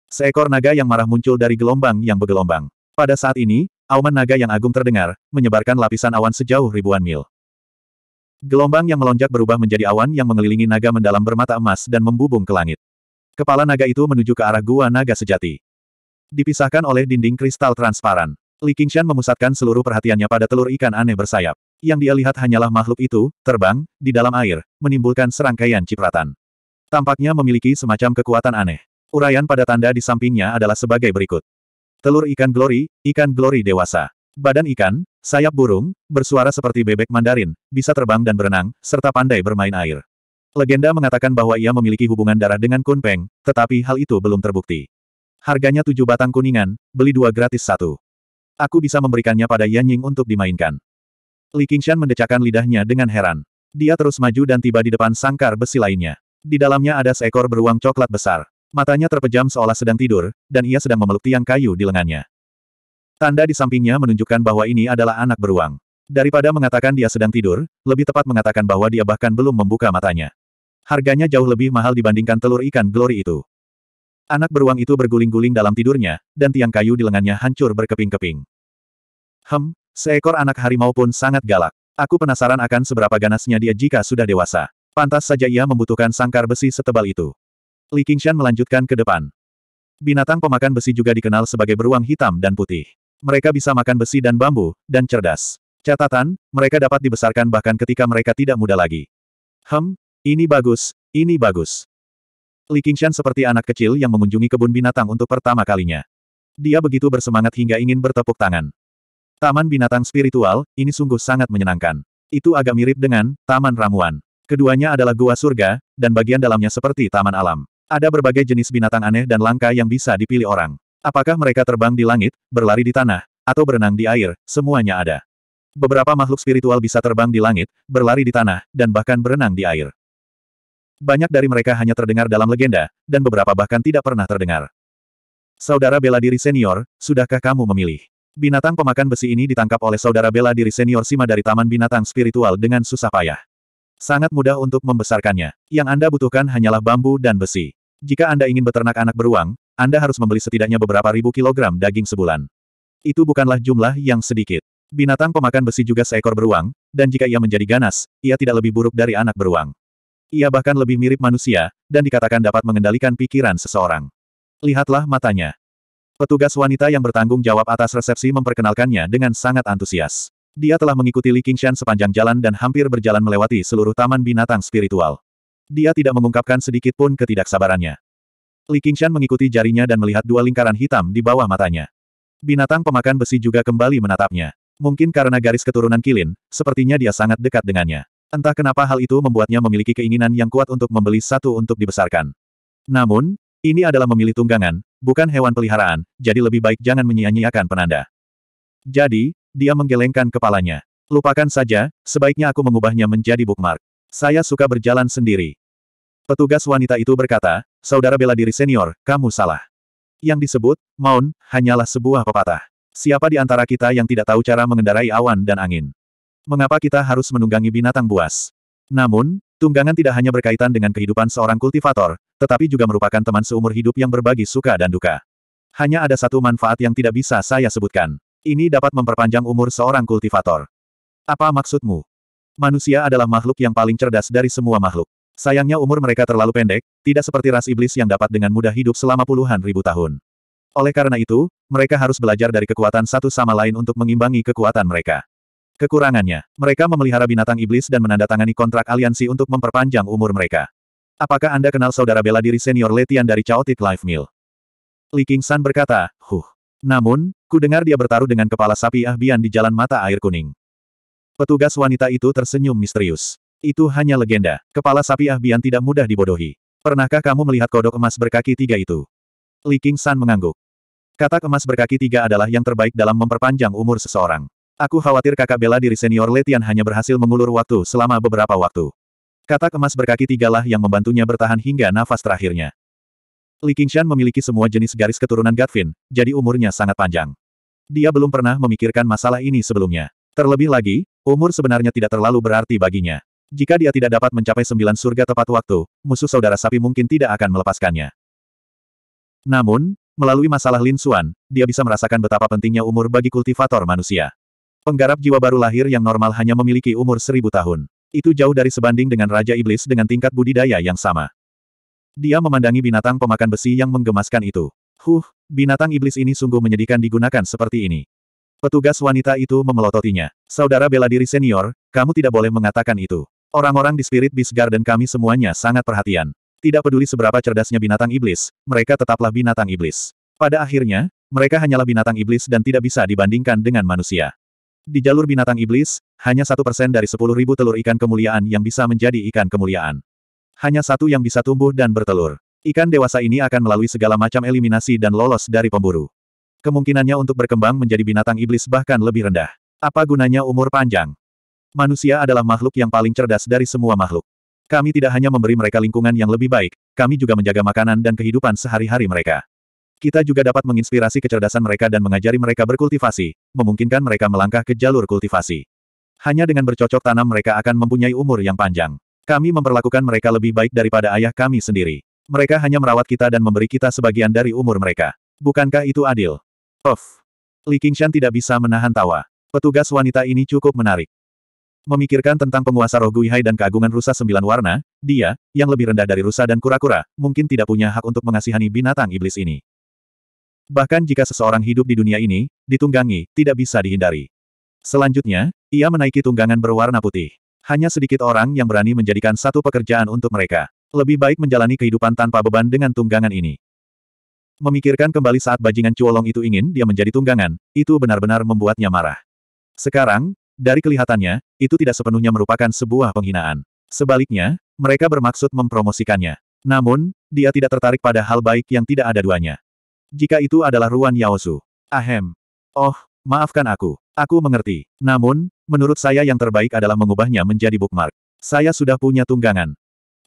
Seekor naga yang marah muncul dari gelombang yang bergelombang. Pada saat ini, auman naga yang agung terdengar, menyebarkan lapisan awan sejauh ribuan mil. Gelombang yang melonjak berubah menjadi awan yang mengelilingi naga mendalam bermata emas dan membubung ke langit. Kepala naga itu menuju ke arah gua naga sejati. Dipisahkan oleh dinding kristal transparan. Li Qingshan memusatkan seluruh perhatiannya pada telur ikan aneh bersayap. Yang dia lihat hanyalah makhluk itu, terbang, di dalam air, menimbulkan serangkaian cipratan. Tampaknya memiliki semacam kekuatan aneh. Urayan pada tanda di sampingnya adalah sebagai berikut. Telur ikan glory, ikan glory dewasa. Badan ikan, sayap burung, bersuara seperti bebek mandarin, bisa terbang dan berenang, serta pandai bermain air. Legenda mengatakan bahwa ia memiliki hubungan darah dengan Kun Peng, tetapi hal itu belum terbukti. Harganya tujuh batang kuningan, beli dua gratis satu. Aku bisa memberikannya pada Yan Ying untuk dimainkan. Li Qingshan mendecakkan lidahnya dengan heran. Dia terus maju dan tiba di depan sangkar besi lainnya. Di dalamnya ada seekor beruang coklat besar. Matanya terpejam seolah sedang tidur, dan ia sedang memeluk tiang kayu di lengannya. Tanda di sampingnya menunjukkan bahwa ini adalah anak beruang. Daripada mengatakan dia sedang tidur, lebih tepat mengatakan bahwa dia bahkan belum membuka matanya. Harganya jauh lebih mahal dibandingkan telur ikan glory itu. Anak beruang itu berguling-guling dalam tidurnya, dan tiang kayu di lengannya hancur berkeping-keping. Hem, seekor anak harimau pun sangat galak. Aku penasaran akan seberapa ganasnya dia jika sudah dewasa. Pantas saja ia membutuhkan sangkar besi setebal itu. Li Qingshan melanjutkan ke depan. Binatang pemakan besi juga dikenal sebagai beruang hitam dan putih. Mereka bisa makan besi dan bambu, dan cerdas. Catatan, mereka dapat dibesarkan bahkan ketika mereka tidak muda lagi. Hem, ini bagus, ini bagus. Li Qingshan seperti anak kecil yang mengunjungi kebun binatang untuk pertama kalinya. Dia begitu bersemangat hingga ingin bertepuk tangan. Taman binatang spiritual, ini sungguh sangat menyenangkan. Itu agak mirip dengan taman ramuan. Keduanya adalah gua surga, dan bagian dalamnya seperti taman alam. Ada berbagai jenis binatang aneh dan langka yang bisa dipilih orang. Apakah mereka terbang di langit, berlari di tanah, atau berenang di air, semuanya ada. Beberapa makhluk spiritual bisa terbang di langit, berlari di tanah, dan bahkan berenang di air. Banyak dari mereka hanya terdengar dalam legenda, dan beberapa bahkan tidak pernah terdengar. Saudara bela diri senior, sudahkah kamu memilih? Binatang pemakan besi ini ditangkap oleh saudara bela diri senior Sima dari Taman Binatang Spiritual dengan susah payah. Sangat mudah untuk membesarkannya. Yang Anda butuhkan hanyalah bambu dan besi. Jika Anda ingin beternak anak beruang, Anda harus membeli setidaknya beberapa ribu kilogram daging sebulan. Itu bukanlah jumlah yang sedikit. Binatang pemakan besi juga seekor beruang, dan jika ia menjadi ganas, ia tidak lebih buruk dari anak beruang. Ia bahkan lebih mirip manusia, dan dikatakan dapat mengendalikan pikiran seseorang. Lihatlah matanya. Petugas wanita yang bertanggung jawab atas resepsi memperkenalkannya dengan sangat antusias. Dia telah mengikuti Li Qingshan sepanjang jalan dan hampir berjalan melewati seluruh taman binatang spiritual. Dia tidak mengungkapkan sedikit pun ketidaksabarannya. Li Qingshan mengikuti jarinya dan melihat dua lingkaran hitam di bawah matanya. Binatang pemakan besi juga kembali menatapnya. Mungkin karena garis keturunan Kilin, sepertinya dia sangat dekat dengannya. Entah kenapa hal itu membuatnya memiliki keinginan yang kuat untuk membeli satu untuk dibesarkan. Namun, ini adalah memilih tunggangan, bukan hewan peliharaan, jadi lebih baik jangan menyia-nyiakan penanda. Jadi, dia menggelengkan kepalanya. Lupakan saja, sebaiknya aku mengubahnya menjadi bookmark. Saya suka berjalan sendiri. Petugas wanita itu berkata, Saudara bela diri senior, kamu salah. Yang disebut, Maun, hanyalah sebuah pepatah. Siapa di antara kita yang tidak tahu cara mengendarai awan dan angin? Mengapa kita harus menunggangi binatang buas? Namun, tunggangan tidak hanya berkaitan dengan kehidupan seorang kultivator, tetapi juga merupakan teman seumur hidup yang berbagi suka dan duka. Hanya ada satu manfaat yang tidak bisa saya sebutkan. Ini dapat memperpanjang umur seorang kultivator. Apa maksudmu? Manusia adalah makhluk yang paling cerdas dari semua makhluk. Sayangnya umur mereka terlalu pendek, tidak seperti ras iblis yang dapat dengan mudah hidup selama puluhan ribu tahun. Oleh karena itu, mereka harus belajar dari kekuatan satu sama lain untuk mengimbangi kekuatan mereka. Kekurangannya, mereka memelihara binatang iblis dan menandatangani kontrak aliansi untuk memperpanjang umur mereka. Apakah Anda kenal saudara bela diri senior Letian dari Chaotic Life Mill? Li San berkata, huh. Namun, ku dengar dia bertaruh dengan kepala sapi Ahbian di jalan mata air kuning. Petugas wanita itu tersenyum misterius. Itu hanya legenda. Kepala sapi Ahbian tidak mudah dibodohi. Pernahkah kamu melihat kodok emas berkaki tiga itu? Li San mengangguk. Katak emas berkaki tiga adalah yang terbaik dalam memperpanjang umur seseorang. Aku khawatir kakak bela diri senior Letian hanya berhasil mengulur waktu selama beberapa waktu. Kata emas berkaki tigalah yang membantunya bertahan hingga nafas terakhirnya. Li Qingshan memiliki semua jenis garis keturunan Gatvin, jadi umurnya sangat panjang. Dia belum pernah memikirkan masalah ini sebelumnya. Terlebih lagi, umur sebenarnya tidak terlalu berarti baginya. Jika dia tidak dapat mencapai sembilan surga tepat waktu, musuh saudara sapi mungkin tidak akan melepaskannya. Namun, melalui masalah Lin Xuan, dia bisa merasakan betapa pentingnya umur bagi kultivator manusia. Penggarap jiwa baru lahir yang normal hanya memiliki umur seribu tahun. Itu jauh dari sebanding dengan Raja Iblis dengan tingkat budidaya yang sama. Dia memandangi binatang pemakan besi yang menggemaskan itu. Huh, binatang iblis ini sungguh menyedihkan digunakan seperti ini. Petugas wanita itu memelototinya. Saudara bela diri senior, kamu tidak boleh mengatakan itu. Orang-orang di Spirit Beast Garden kami semuanya sangat perhatian. Tidak peduli seberapa cerdasnya binatang iblis, mereka tetaplah binatang iblis. Pada akhirnya, mereka hanyalah binatang iblis dan tidak bisa dibandingkan dengan manusia. Di jalur binatang iblis, hanya satu persen dari sepuluh ribu telur ikan kemuliaan yang bisa menjadi ikan kemuliaan. Hanya satu yang bisa tumbuh dan bertelur. Ikan dewasa ini akan melalui segala macam eliminasi dan lolos dari pemburu. Kemungkinannya untuk berkembang menjadi binatang iblis bahkan lebih rendah. Apa gunanya umur panjang? Manusia adalah makhluk yang paling cerdas dari semua makhluk. Kami tidak hanya memberi mereka lingkungan yang lebih baik, kami juga menjaga makanan dan kehidupan sehari-hari mereka. Kita juga dapat menginspirasi kecerdasan mereka dan mengajari mereka berkultivasi, memungkinkan mereka melangkah ke jalur kultivasi. Hanya dengan bercocok tanam mereka akan mempunyai umur yang panjang. Kami memperlakukan mereka lebih baik daripada ayah kami sendiri. Mereka hanya merawat kita dan memberi kita sebagian dari umur mereka. Bukankah itu adil? Of. Li Qingshan tidak bisa menahan tawa. Petugas wanita ini cukup menarik. Memikirkan tentang penguasa roh Guihai dan keagungan rusa sembilan warna, dia, yang lebih rendah dari rusa dan kura-kura, mungkin tidak punya hak untuk mengasihani binatang iblis ini. Bahkan jika seseorang hidup di dunia ini, ditunggangi, tidak bisa dihindari. Selanjutnya, ia menaiki tunggangan berwarna putih. Hanya sedikit orang yang berani menjadikan satu pekerjaan untuk mereka. Lebih baik menjalani kehidupan tanpa beban dengan tunggangan ini. Memikirkan kembali saat bajingan Cuolong itu ingin dia menjadi tunggangan, itu benar-benar membuatnya marah. Sekarang, dari kelihatannya, itu tidak sepenuhnya merupakan sebuah penghinaan. Sebaliknya, mereka bermaksud mempromosikannya. Namun, dia tidak tertarik pada hal baik yang tidak ada duanya. Jika itu adalah Ruan Yaosu. Ahem. Oh, maafkan aku. Aku mengerti. Namun, menurut saya yang terbaik adalah mengubahnya menjadi bookmark. Saya sudah punya tunggangan.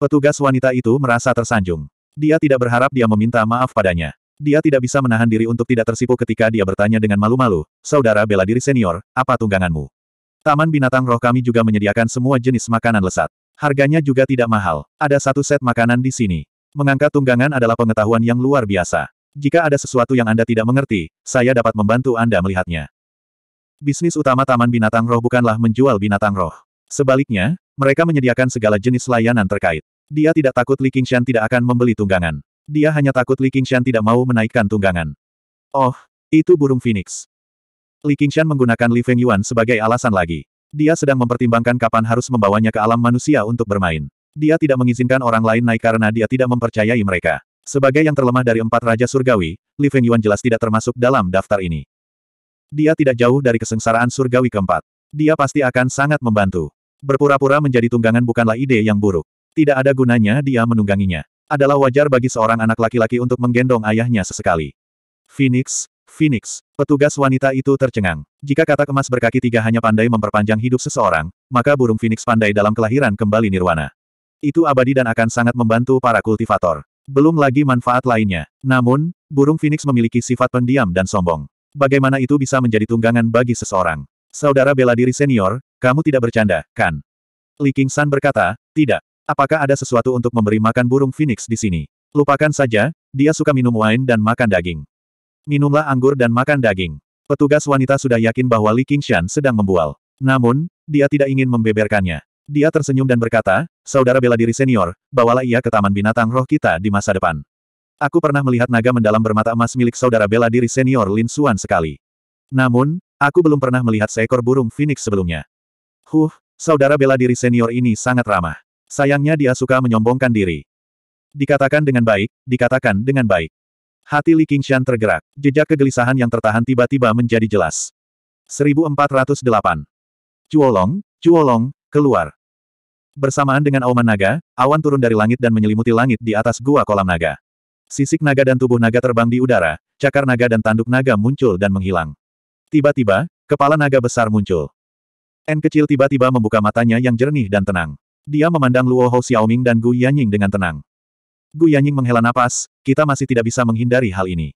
Petugas wanita itu merasa tersanjung. Dia tidak berharap dia meminta maaf padanya. Dia tidak bisa menahan diri untuk tidak tersipu ketika dia bertanya dengan malu-malu, Saudara bela diri senior, apa tungganganmu? Taman binatang roh kami juga menyediakan semua jenis makanan lesat. Harganya juga tidak mahal. Ada satu set makanan di sini. Mengangkat tunggangan adalah pengetahuan yang luar biasa. Jika ada sesuatu yang Anda tidak mengerti, saya dapat membantu Anda melihatnya. Bisnis utama Taman Binatang Roh bukanlah menjual binatang roh. Sebaliknya, mereka menyediakan segala jenis layanan terkait. Dia tidak takut Li Qingshan tidak akan membeli tunggangan. Dia hanya takut Li Qingshan tidak mau menaikkan tunggangan. Oh, itu burung Phoenix. Li Qingshan menggunakan Li Feng Yuan sebagai alasan lagi. Dia sedang mempertimbangkan kapan harus membawanya ke alam manusia untuk bermain. Dia tidak mengizinkan orang lain naik karena dia tidak mempercayai mereka. Sebagai yang terlemah dari empat Raja Surgawi, Li Feng Yuan jelas tidak termasuk dalam daftar ini. Dia tidak jauh dari kesengsaraan Surgawi keempat. Dia pasti akan sangat membantu. Berpura-pura menjadi tunggangan bukanlah ide yang buruk. Tidak ada gunanya dia menungganginya. Adalah wajar bagi seorang anak laki-laki untuk menggendong ayahnya sesekali. Phoenix, Phoenix, petugas wanita itu tercengang. Jika kata emas berkaki tiga hanya pandai memperpanjang hidup seseorang, maka burung Phoenix pandai dalam kelahiran kembali nirwana. Itu abadi dan akan sangat membantu para kultivator. Belum lagi manfaat lainnya. Namun, burung Phoenix memiliki sifat pendiam dan sombong. Bagaimana itu bisa menjadi tunggangan bagi seseorang? Saudara bela diri senior, kamu tidak bercanda, kan? Li San berkata, tidak. Apakah ada sesuatu untuk memberi makan burung Phoenix di sini? Lupakan saja, dia suka minum wine dan makan daging. Minumlah anggur dan makan daging. Petugas wanita sudah yakin bahwa Li Qingshan sedang membual. Namun, dia tidak ingin membeberkannya. Dia tersenyum dan berkata, Saudara bela diri senior, bawalah ia ke Taman Binatang Roh kita di masa depan. Aku pernah melihat naga mendalam bermata emas milik saudara bela diri senior Lin Xuan sekali. Namun, aku belum pernah melihat seekor burung phoenix sebelumnya. Huh, saudara bela diri senior ini sangat ramah. Sayangnya dia suka menyombongkan diri. Dikatakan dengan baik, dikatakan dengan baik. Hati Li Qingshan tergerak, jejak kegelisahan yang tertahan tiba-tiba menjadi jelas. 1408 Cuolong, Cuolong, keluar. Bersamaan dengan auman naga, awan turun dari langit dan menyelimuti langit di atas gua kolam naga. Sisik naga dan tubuh naga terbang di udara, cakar naga dan tanduk naga muncul dan menghilang. Tiba-tiba, kepala naga besar muncul. N kecil tiba-tiba membuka matanya yang jernih dan tenang. Dia memandang Luo Hou Xiaoming dan Gu Yanying dengan tenang. Gu Yanying menghela napas, kita masih tidak bisa menghindari hal ini.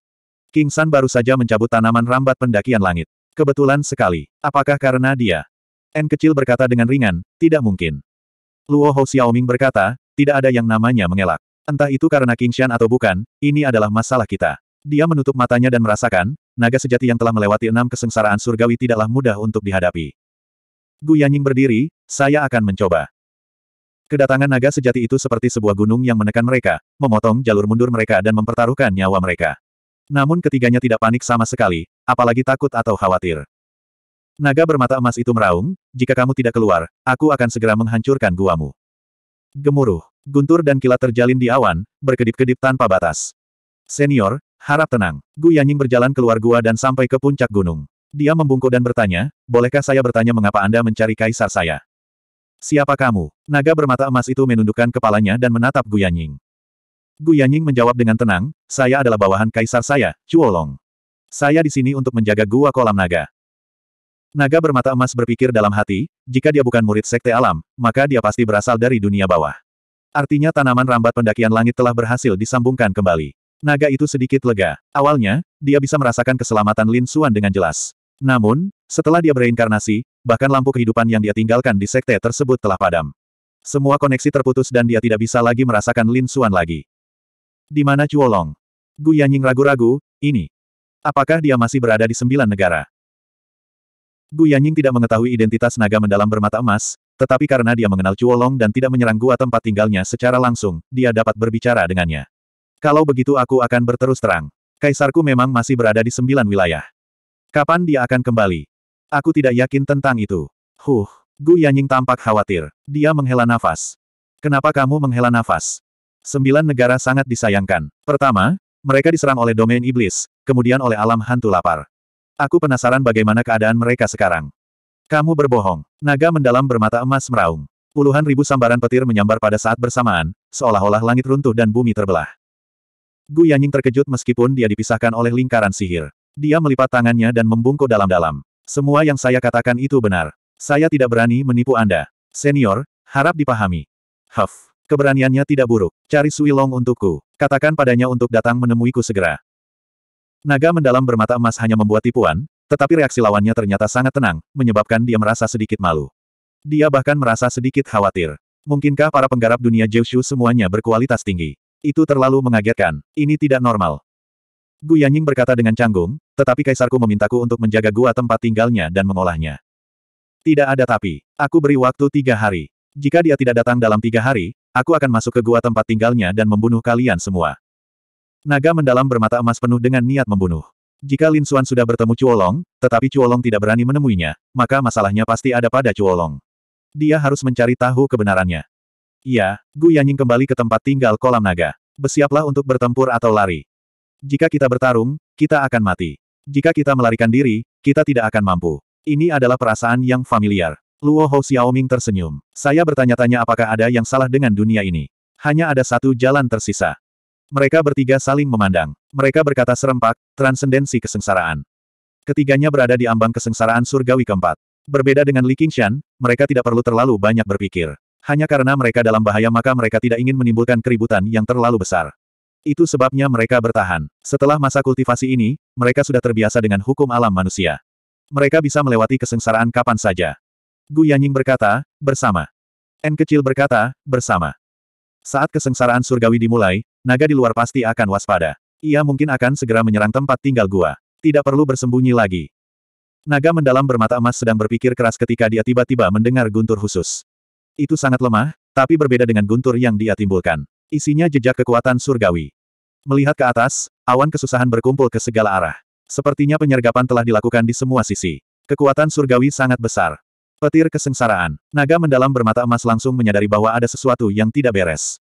King San baru saja mencabut tanaman rambat pendakian langit. Kebetulan sekali. Apakah karena dia? N kecil berkata dengan ringan, tidak mungkin. Luo Hou Xiaoming berkata, tidak ada yang namanya mengelak. Entah itu karena Shan atau bukan, ini adalah masalah kita. Dia menutup matanya dan merasakan, naga sejati yang telah melewati enam kesengsaraan surgawi tidaklah mudah untuk dihadapi. Gu Yanying berdiri, saya akan mencoba. Kedatangan naga sejati itu seperti sebuah gunung yang menekan mereka, memotong jalur mundur mereka dan mempertaruhkan nyawa mereka. Namun ketiganya tidak panik sama sekali, apalagi takut atau khawatir. Naga bermata emas itu meraung, jika kamu tidak keluar, aku akan segera menghancurkan guamu. Gemuruh, guntur dan kilat terjalin di awan, berkedip-kedip tanpa batas. Senior, harap tenang. Gu Yanying berjalan keluar gua dan sampai ke puncak gunung. Dia membungkuk dan bertanya, bolehkah saya bertanya mengapa Anda mencari kaisar saya? Siapa kamu? Naga bermata emas itu menundukkan kepalanya dan menatap Gu Yanying. Gu Yanying menjawab dengan tenang, saya adalah bawahan kaisar saya, Chuolong. Saya di sini untuk menjaga gua kolam naga. Naga bermata emas berpikir dalam hati, jika dia bukan murid sekte alam, maka dia pasti berasal dari dunia bawah. Artinya tanaman rambat pendakian langit telah berhasil disambungkan kembali. Naga itu sedikit lega. Awalnya, dia bisa merasakan keselamatan Lin Xuan dengan jelas. Namun, setelah dia bereinkarnasi, bahkan lampu kehidupan yang dia tinggalkan di sekte tersebut telah padam. Semua koneksi terputus dan dia tidak bisa lagi merasakan Lin Xuan lagi. Di mana Cuolong? Gu Yanying ragu-ragu, ini. Apakah dia masih berada di sembilan negara? Gu Yanying tidak mengetahui identitas naga mendalam bermata emas, tetapi karena dia mengenal Cuolong dan tidak menyerang gua tempat tinggalnya secara langsung, dia dapat berbicara dengannya. Kalau begitu aku akan berterus terang. Kaisarku memang masih berada di sembilan wilayah. Kapan dia akan kembali? Aku tidak yakin tentang itu. Huh, Gu Yanying tampak khawatir. Dia menghela nafas. Kenapa kamu menghela nafas? Sembilan negara sangat disayangkan. Pertama, mereka diserang oleh domain iblis, kemudian oleh alam hantu lapar. Aku penasaran bagaimana keadaan mereka sekarang. Kamu berbohong. Naga mendalam bermata emas meraung. Puluhan ribu sambaran petir menyambar pada saat bersamaan, seolah-olah langit runtuh dan bumi terbelah. Gu Yanying terkejut meskipun dia dipisahkan oleh lingkaran sihir. Dia melipat tangannya dan membungkuk dalam-dalam. Semua yang saya katakan itu benar. Saya tidak berani menipu Anda. Senior, harap dipahami. Huff. Keberaniannya tidak buruk. Cari Sui Long untukku. Katakan padanya untuk datang menemuiku segera. Naga mendalam bermata emas hanya membuat tipuan, tetapi reaksi lawannya ternyata sangat tenang, menyebabkan dia merasa sedikit malu. Dia bahkan merasa sedikit khawatir. Mungkinkah para penggarap dunia Jiushu semuanya berkualitas tinggi? Itu terlalu mengagetkan. Ini tidak normal. Gu Yanying berkata dengan canggung, tetapi kaisarku memintaku untuk menjaga gua tempat tinggalnya dan mengolahnya. Tidak ada tapi. Aku beri waktu tiga hari. Jika dia tidak datang dalam tiga hari, aku akan masuk ke gua tempat tinggalnya dan membunuh kalian semua. Naga mendalam bermata emas penuh dengan niat membunuh. Jika Lin Xuan sudah bertemu Cuolong, tetapi Cuolong tidak berani menemuinya, maka masalahnya pasti ada pada Cuolong. Dia harus mencari tahu kebenarannya. Iya, Gu Yanying kembali ke tempat tinggal kolam naga. Bersiaplah untuk bertempur atau lari. Jika kita bertarung, kita akan mati. Jika kita melarikan diri, kita tidak akan mampu. Ini adalah perasaan yang familiar. Luo Hou Xiaoming tersenyum. Saya bertanya-tanya apakah ada yang salah dengan dunia ini. Hanya ada satu jalan tersisa. Mereka bertiga saling memandang. Mereka berkata serempak, transendensi kesengsaraan. Ketiganya berada di ambang kesengsaraan surgawi keempat. Berbeda dengan Li Qingshan, mereka tidak perlu terlalu banyak berpikir. Hanya karena mereka dalam bahaya maka mereka tidak ingin menimbulkan keributan yang terlalu besar. Itu sebabnya mereka bertahan. Setelah masa kultivasi ini, mereka sudah terbiasa dengan hukum alam manusia. Mereka bisa melewati kesengsaraan kapan saja. Gu Yanying berkata, bersama. N kecil berkata, bersama. Saat kesengsaraan surgawi dimulai, naga di luar pasti akan waspada. Ia mungkin akan segera menyerang tempat tinggal gua. Tidak perlu bersembunyi lagi. Naga mendalam bermata emas sedang berpikir keras ketika dia tiba-tiba mendengar guntur khusus. Itu sangat lemah, tapi berbeda dengan guntur yang dia timbulkan. Isinya jejak kekuatan surgawi. Melihat ke atas, awan kesusahan berkumpul ke segala arah. Sepertinya penyergapan telah dilakukan di semua sisi. Kekuatan surgawi sangat besar. Petir kesengsaraan. Naga mendalam bermata emas langsung menyadari bahwa ada sesuatu yang tidak beres.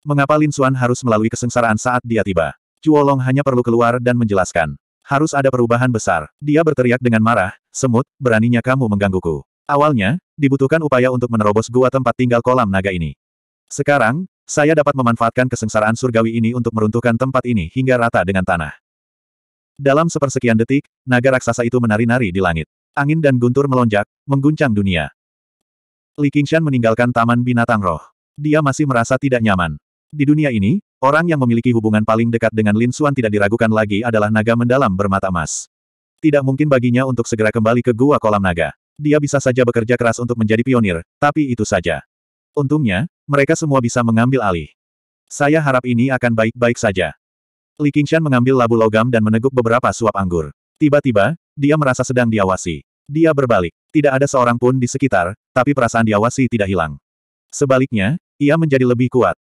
Mengapa Lin Xuan harus melalui kesengsaraan saat dia tiba? Cuolong hanya perlu keluar dan menjelaskan. Harus ada perubahan besar. Dia berteriak dengan marah, semut, beraninya kamu menggangguku. Awalnya, dibutuhkan upaya untuk menerobos gua tempat tinggal kolam naga ini. Sekarang, saya dapat memanfaatkan kesengsaraan surgawi ini untuk meruntuhkan tempat ini hingga rata dengan tanah. Dalam sepersekian detik, naga raksasa itu menari-nari di langit. Angin dan guntur melonjak, mengguncang dunia. Li Qingshan meninggalkan Taman Binatang Roh. Dia masih merasa tidak nyaman. Di dunia ini, orang yang memiliki hubungan paling dekat dengan Lin Xuan tidak diragukan lagi adalah naga mendalam bermata emas. Tidak mungkin baginya untuk segera kembali ke gua kolam naga. Dia bisa saja bekerja keras untuk menjadi pionir, tapi itu saja. Untungnya, mereka semua bisa mengambil alih. Saya harap ini akan baik-baik saja. Li Qingshan mengambil labu logam dan meneguk beberapa suap anggur. Tiba-tiba, dia merasa sedang diawasi. Dia berbalik. Tidak ada seorang pun di sekitar, tapi perasaan diawasi tidak hilang. Sebaliknya, ia menjadi lebih kuat.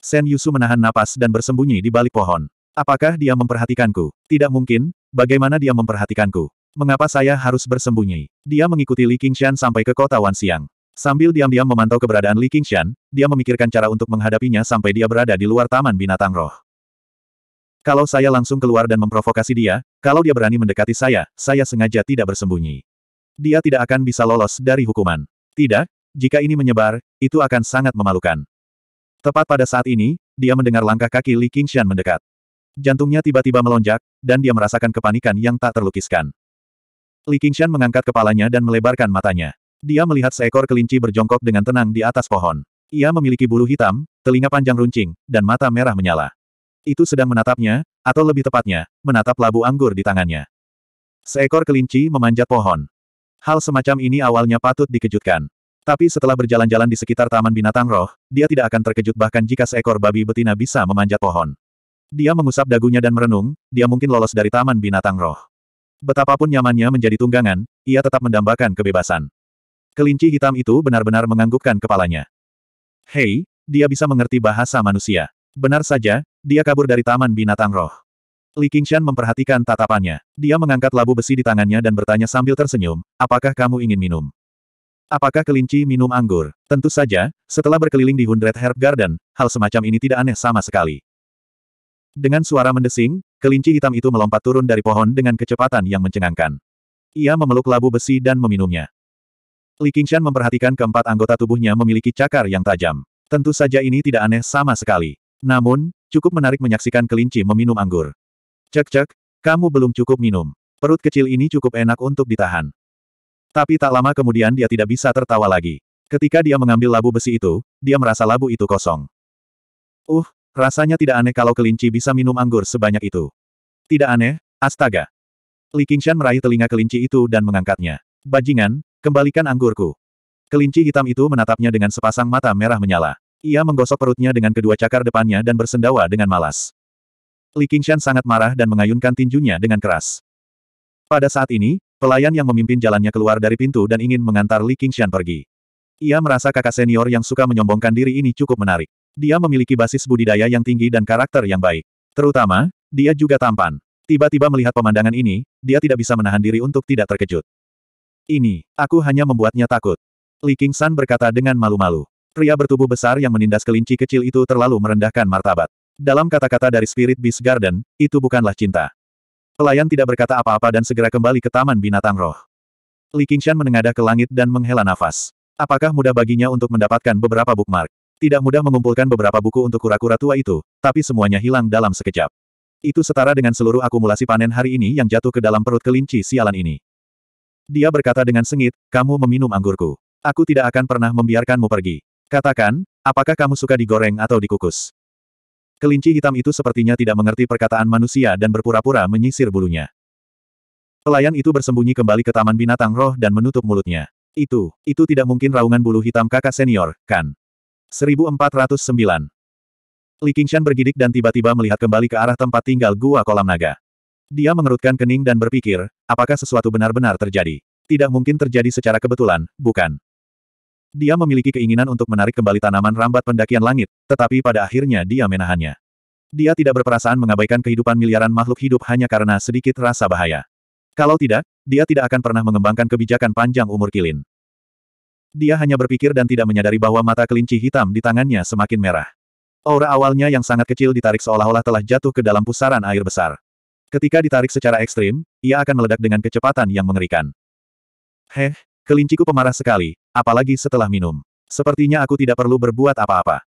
Sen Yusu menahan napas dan bersembunyi di balik pohon. Apakah dia memperhatikanku? Tidak mungkin, bagaimana dia memperhatikanku? Mengapa saya harus bersembunyi? Dia mengikuti Li Qingshan sampai ke kota Wanxiang. Sambil diam-diam memantau keberadaan Li Qingshan, dia memikirkan cara untuk menghadapinya sampai dia berada di luar Taman Binatang Roh. Kalau saya langsung keluar dan memprovokasi dia, kalau dia berani mendekati saya, saya sengaja tidak bersembunyi. Dia tidak akan bisa lolos dari hukuman. Tidak, jika ini menyebar, itu akan sangat memalukan. Tepat pada saat ini, dia mendengar langkah kaki Li Qingshan mendekat. Jantungnya tiba-tiba melonjak, dan dia merasakan kepanikan yang tak terlukiskan. Li Qingshan mengangkat kepalanya dan melebarkan matanya. Dia melihat seekor kelinci berjongkok dengan tenang di atas pohon. Ia memiliki bulu hitam, telinga panjang runcing, dan mata merah menyala. Itu sedang menatapnya, atau lebih tepatnya, menatap labu anggur di tangannya. Seekor kelinci memanjat pohon. Hal semacam ini awalnya patut dikejutkan. Tapi setelah berjalan-jalan di sekitar Taman Binatang Roh, dia tidak akan terkejut bahkan jika seekor babi betina bisa memanjat pohon. Dia mengusap dagunya dan merenung, dia mungkin lolos dari Taman Binatang Roh. Betapapun nyamannya menjadi tunggangan, ia tetap mendambakan kebebasan. Kelinci hitam itu benar-benar menganggukkan kepalanya. Hei, dia bisa mengerti bahasa manusia. Benar saja, dia kabur dari Taman Binatang Roh. Li Qingshan memperhatikan tatapannya. Dia mengangkat labu besi di tangannya dan bertanya sambil tersenyum, apakah kamu ingin minum? Apakah kelinci minum anggur? Tentu saja, setelah berkeliling di Hundred Herb Garden, hal semacam ini tidak aneh sama sekali. Dengan suara mendesing, kelinci hitam itu melompat turun dari pohon dengan kecepatan yang mencengangkan. Ia memeluk labu besi dan meminumnya. Li Qingshan memperhatikan keempat anggota tubuhnya memiliki cakar yang tajam. Tentu saja ini tidak aneh sama sekali. Namun, cukup menarik menyaksikan kelinci meminum anggur. Cek-cek, kamu belum cukup minum. Perut kecil ini cukup enak untuk ditahan. Tapi tak lama kemudian dia tidak bisa tertawa lagi. Ketika dia mengambil labu besi itu, dia merasa labu itu kosong. Uh, rasanya tidak aneh kalau kelinci bisa minum anggur sebanyak itu. Tidak aneh, astaga. Li Qingshan meraih telinga kelinci itu dan mengangkatnya. Bajingan, kembalikan anggurku. Kelinci hitam itu menatapnya dengan sepasang mata merah menyala. Ia menggosok perutnya dengan kedua cakar depannya dan bersendawa dengan malas. Li Qingshan sangat marah dan mengayunkan tinjunya dengan keras. Pada saat ini, Pelayan yang memimpin jalannya keluar dari pintu dan ingin mengantar Li Qingshan pergi. Ia merasa kakak senior yang suka menyombongkan diri ini cukup menarik. Dia memiliki basis budidaya yang tinggi dan karakter yang baik. Terutama, dia juga tampan. Tiba-tiba melihat pemandangan ini, dia tidak bisa menahan diri untuk tidak terkejut. Ini, aku hanya membuatnya takut. Li Qingshan berkata dengan malu-malu. Pria bertubuh besar yang menindas kelinci kecil itu terlalu merendahkan martabat. Dalam kata-kata dari Spirit Beast Garden, itu bukanlah cinta. Pelayan tidak berkata apa-apa dan segera kembali ke Taman Binatang Roh. Li Qingshan menengadah ke langit dan menghela nafas. Apakah mudah baginya untuk mendapatkan beberapa bookmark? Tidak mudah mengumpulkan beberapa buku untuk kura-kura tua itu, tapi semuanya hilang dalam sekejap. Itu setara dengan seluruh akumulasi panen hari ini yang jatuh ke dalam perut kelinci sialan ini. Dia berkata dengan sengit, kamu meminum anggurku. Aku tidak akan pernah membiarkanmu pergi. Katakan, apakah kamu suka digoreng atau dikukus? Kelinci hitam itu sepertinya tidak mengerti perkataan manusia dan berpura-pura menyisir bulunya. Pelayan itu bersembunyi kembali ke taman binatang roh dan menutup mulutnya. Itu, itu tidak mungkin raungan bulu hitam kakak senior, kan? 1409. Li Qingshan bergidik dan tiba-tiba melihat kembali ke arah tempat tinggal gua kolam naga. Dia mengerutkan kening dan berpikir, apakah sesuatu benar-benar terjadi? Tidak mungkin terjadi secara kebetulan, bukan? Dia memiliki keinginan untuk menarik kembali tanaman rambat pendakian langit, tetapi pada akhirnya dia menahannya. Dia tidak berperasaan mengabaikan kehidupan miliaran makhluk hidup hanya karena sedikit rasa bahaya. Kalau tidak, dia tidak akan pernah mengembangkan kebijakan panjang umur Kilin. Dia hanya berpikir dan tidak menyadari bahwa mata kelinci hitam di tangannya semakin merah. Aura awalnya yang sangat kecil ditarik seolah-olah telah jatuh ke dalam pusaran air besar. Ketika ditarik secara ekstrim, ia akan meledak dengan kecepatan yang mengerikan. Heh, kelinciku pemarah sekali, Apalagi setelah minum. Sepertinya aku tidak perlu berbuat apa-apa.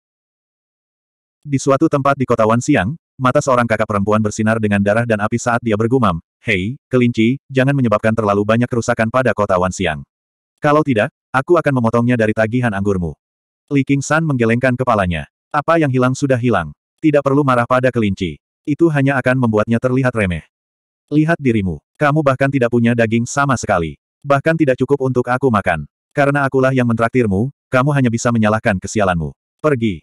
Di suatu tempat di kota Wansiang, mata seorang kakak perempuan bersinar dengan darah dan api saat dia bergumam, Hei, kelinci, jangan menyebabkan terlalu banyak kerusakan pada kota Wansiang. Kalau tidak, aku akan memotongnya dari tagihan anggurmu. Li King San menggelengkan kepalanya. Apa yang hilang sudah hilang. Tidak perlu marah pada kelinci. Itu hanya akan membuatnya terlihat remeh. Lihat dirimu. Kamu bahkan tidak punya daging sama sekali. Bahkan tidak cukup untuk aku makan. Karena akulah yang mentraktirmu, kamu hanya bisa menyalahkan kesialanmu. Pergi.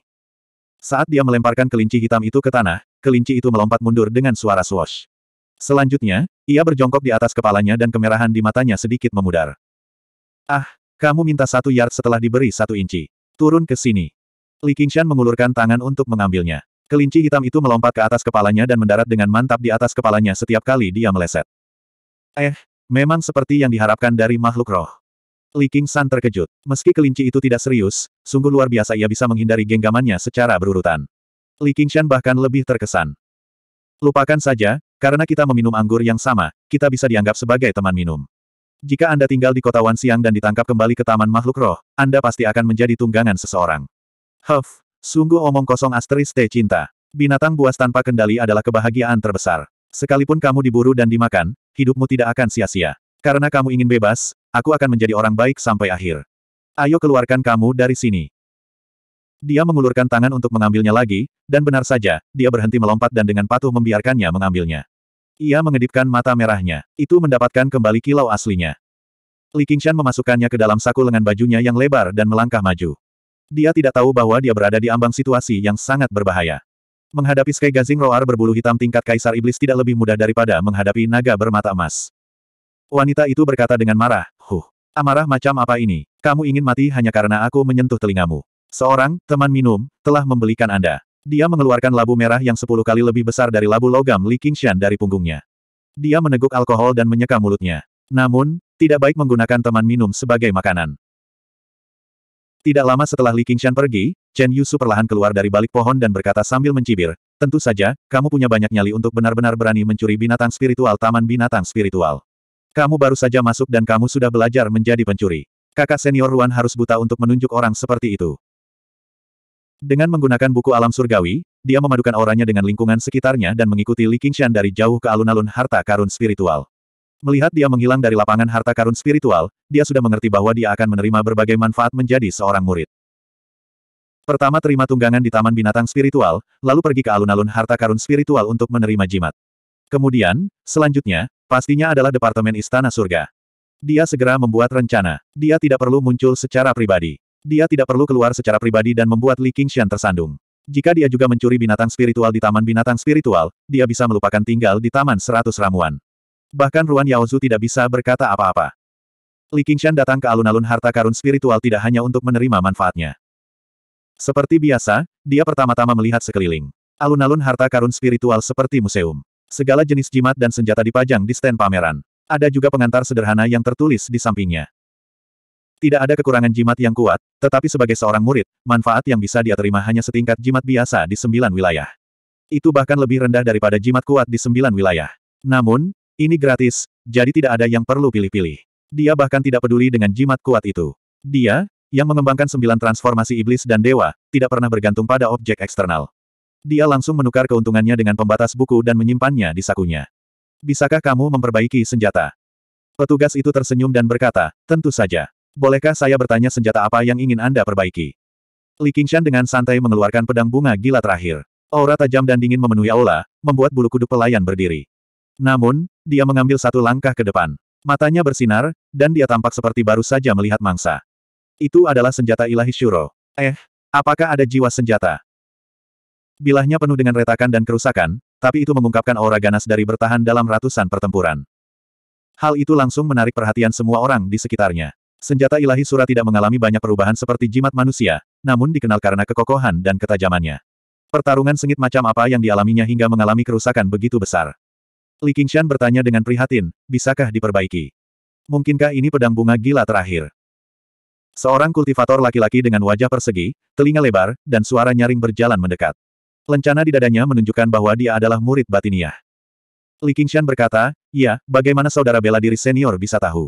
Saat dia melemparkan kelinci hitam itu ke tanah, kelinci itu melompat mundur dengan suara swash. Selanjutnya, ia berjongkok di atas kepalanya dan kemerahan di matanya sedikit memudar. Ah, kamu minta satu yard setelah diberi satu inci. Turun ke sini. Li Qingshan mengulurkan tangan untuk mengambilnya. Kelinci hitam itu melompat ke atas kepalanya dan mendarat dengan mantap di atas kepalanya setiap kali dia meleset. Eh, memang seperti yang diharapkan dari makhluk roh. Li King San terkejut. Meski kelinci itu tidak serius, sungguh luar biasa ia bisa menghindari genggamannya secara berurutan. Li Shan bahkan lebih terkesan. Lupakan saja, karena kita meminum anggur yang sama, kita bisa dianggap sebagai teman minum. Jika Anda tinggal di kota Wan Siang dan ditangkap kembali ke Taman Makhluk Roh, Anda pasti akan menjadi tunggangan seseorang. Huff, sungguh omong kosong asteris teh cinta. Binatang buas tanpa kendali adalah kebahagiaan terbesar. Sekalipun kamu diburu dan dimakan, hidupmu tidak akan sia-sia. Karena kamu ingin bebas, aku akan menjadi orang baik sampai akhir. Ayo keluarkan kamu dari sini. Dia mengulurkan tangan untuk mengambilnya lagi, dan benar saja, dia berhenti melompat dan dengan patuh membiarkannya mengambilnya. Ia mengedipkan mata merahnya. Itu mendapatkan kembali kilau aslinya. Li Qingshan memasukkannya ke dalam saku lengan bajunya yang lebar dan melangkah maju. Dia tidak tahu bahwa dia berada di ambang situasi yang sangat berbahaya. Menghadapi Sky Gazing Roar berbulu hitam tingkat Kaisar Iblis tidak lebih mudah daripada menghadapi naga bermata emas. Wanita itu berkata dengan marah, Huh, amarah macam apa ini? Kamu ingin mati hanya karena aku menyentuh telingamu. Seorang, teman minum, telah membelikan Anda. Dia mengeluarkan labu merah yang sepuluh kali lebih besar dari labu logam Li Qingshan dari punggungnya. Dia meneguk alkohol dan menyeka mulutnya. Namun, tidak baik menggunakan teman minum sebagai makanan. Tidak lama setelah Li Qingshan pergi, Chen Yusu perlahan keluar dari balik pohon dan berkata sambil mencibir, Tentu saja, kamu punya banyak nyali untuk benar-benar berani mencuri binatang spiritual Taman Binatang Spiritual. Kamu baru saja masuk dan kamu sudah belajar menjadi pencuri. Kakak senior Ruan harus buta untuk menunjuk orang seperti itu. Dengan menggunakan buku alam surgawi, dia memadukan auranya dengan lingkungan sekitarnya dan mengikuti Li Qingshan dari jauh ke alun-alun harta karun spiritual. Melihat dia menghilang dari lapangan harta karun spiritual, dia sudah mengerti bahwa dia akan menerima berbagai manfaat menjadi seorang murid. Pertama terima tunggangan di Taman Binatang Spiritual, lalu pergi ke alun-alun harta karun spiritual untuk menerima jimat. Kemudian, selanjutnya, pastinya adalah Departemen Istana Surga. Dia segera membuat rencana. Dia tidak perlu muncul secara pribadi. Dia tidak perlu keluar secara pribadi dan membuat Li Qingxian tersandung. Jika dia juga mencuri binatang spiritual di Taman Binatang Spiritual, dia bisa melupakan tinggal di Taman Seratus Ramuan. Bahkan Ruan Yaozu tidak bisa berkata apa-apa. Li Qingxian datang ke alun-alun harta karun spiritual tidak hanya untuk menerima manfaatnya. Seperti biasa, dia pertama-tama melihat sekeliling. Alun-alun harta karun spiritual seperti museum. Segala jenis jimat dan senjata dipajang di stand pameran. Ada juga pengantar sederhana yang tertulis di sampingnya. Tidak ada kekurangan jimat yang kuat, tetapi sebagai seorang murid, manfaat yang bisa dia terima hanya setingkat jimat biasa di sembilan wilayah. Itu bahkan lebih rendah daripada jimat kuat di sembilan wilayah. Namun, ini gratis, jadi tidak ada yang perlu pilih-pilih. Dia bahkan tidak peduli dengan jimat kuat itu. Dia, yang mengembangkan sembilan transformasi iblis dan dewa, tidak pernah bergantung pada objek eksternal. Dia langsung menukar keuntungannya dengan pembatas buku dan menyimpannya di sakunya. Bisakah kamu memperbaiki senjata? Petugas itu tersenyum dan berkata, tentu saja. Bolehkah saya bertanya senjata apa yang ingin Anda perbaiki? Li Qingshan dengan santai mengeluarkan pedang bunga gila terakhir. Aura tajam dan dingin memenuhi aula, membuat bulu kuduk pelayan berdiri. Namun, dia mengambil satu langkah ke depan. Matanya bersinar, dan dia tampak seperti baru saja melihat mangsa. Itu adalah senjata ilahi Shuro. Eh, apakah ada jiwa senjata? Bilahnya penuh dengan retakan dan kerusakan, tapi itu mengungkapkan aura ganas dari bertahan dalam ratusan pertempuran. Hal itu langsung menarik perhatian semua orang di sekitarnya. Senjata ilahi Sura tidak mengalami banyak perubahan seperti jimat manusia, namun dikenal karena kekokohan dan ketajamannya. Pertarungan sengit macam apa yang dialaminya hingga mengalami kerusakan begitu besar. Li Qingshan bertanya dengan prihatin, bisakah diperbaiki? Mungkinkah ini pedang bunga gila terakhir? Seorang kultivator laki-laki dengan wajah persegi, telinga lebar, dan suara nyaring berjalan mendekat. Lencana di dadanya menunjukkan bahwa dia adalah murid Batiniah. Li Qingshan berkata, ya, bagaimana saudara bela diri senior bisa tahu?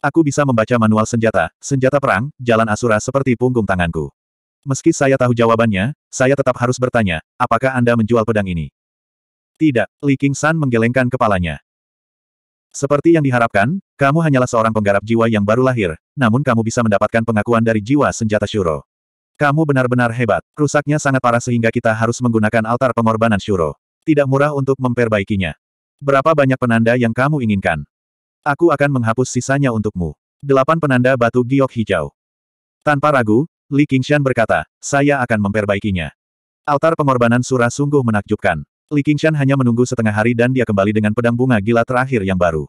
Aku bisa membaca manual senjata, senjata perang, jalan asura seperti punggung tanganku. Meski saya tahu jawabannya, saya tetap harus bertanya, apakah Anda menjual pedang ini? Tidak, Li Qingshan menggelengkan kepalanya. Seperti yang diharapkan, kamu hanyalah seorang penggarap jiwa yang baru lahir, namun kamu bisa mendapatkan pengakuan dari jiwa senjata Shuro. Kamu benar-benar hebat. Rusaknya sangat parah sehingga kita harus menggunakan altar pengorbanan Shuro. Tidak murah untuk memperbaikinya. Berapa banyak penanda yang kamu inginkan? Aku akan menghapus sisanya untukmu. Delapan penanda batu giok hijau. Tanpa ragu, Li Qingshan berkata, saya akan memperbaikinya. Altar pengorbanan Sura sungguh menakjubkan. Li Qingshan hanya menunggu setengah hari dan dia kembali dengan pedang bunga gila terakhir yang baru.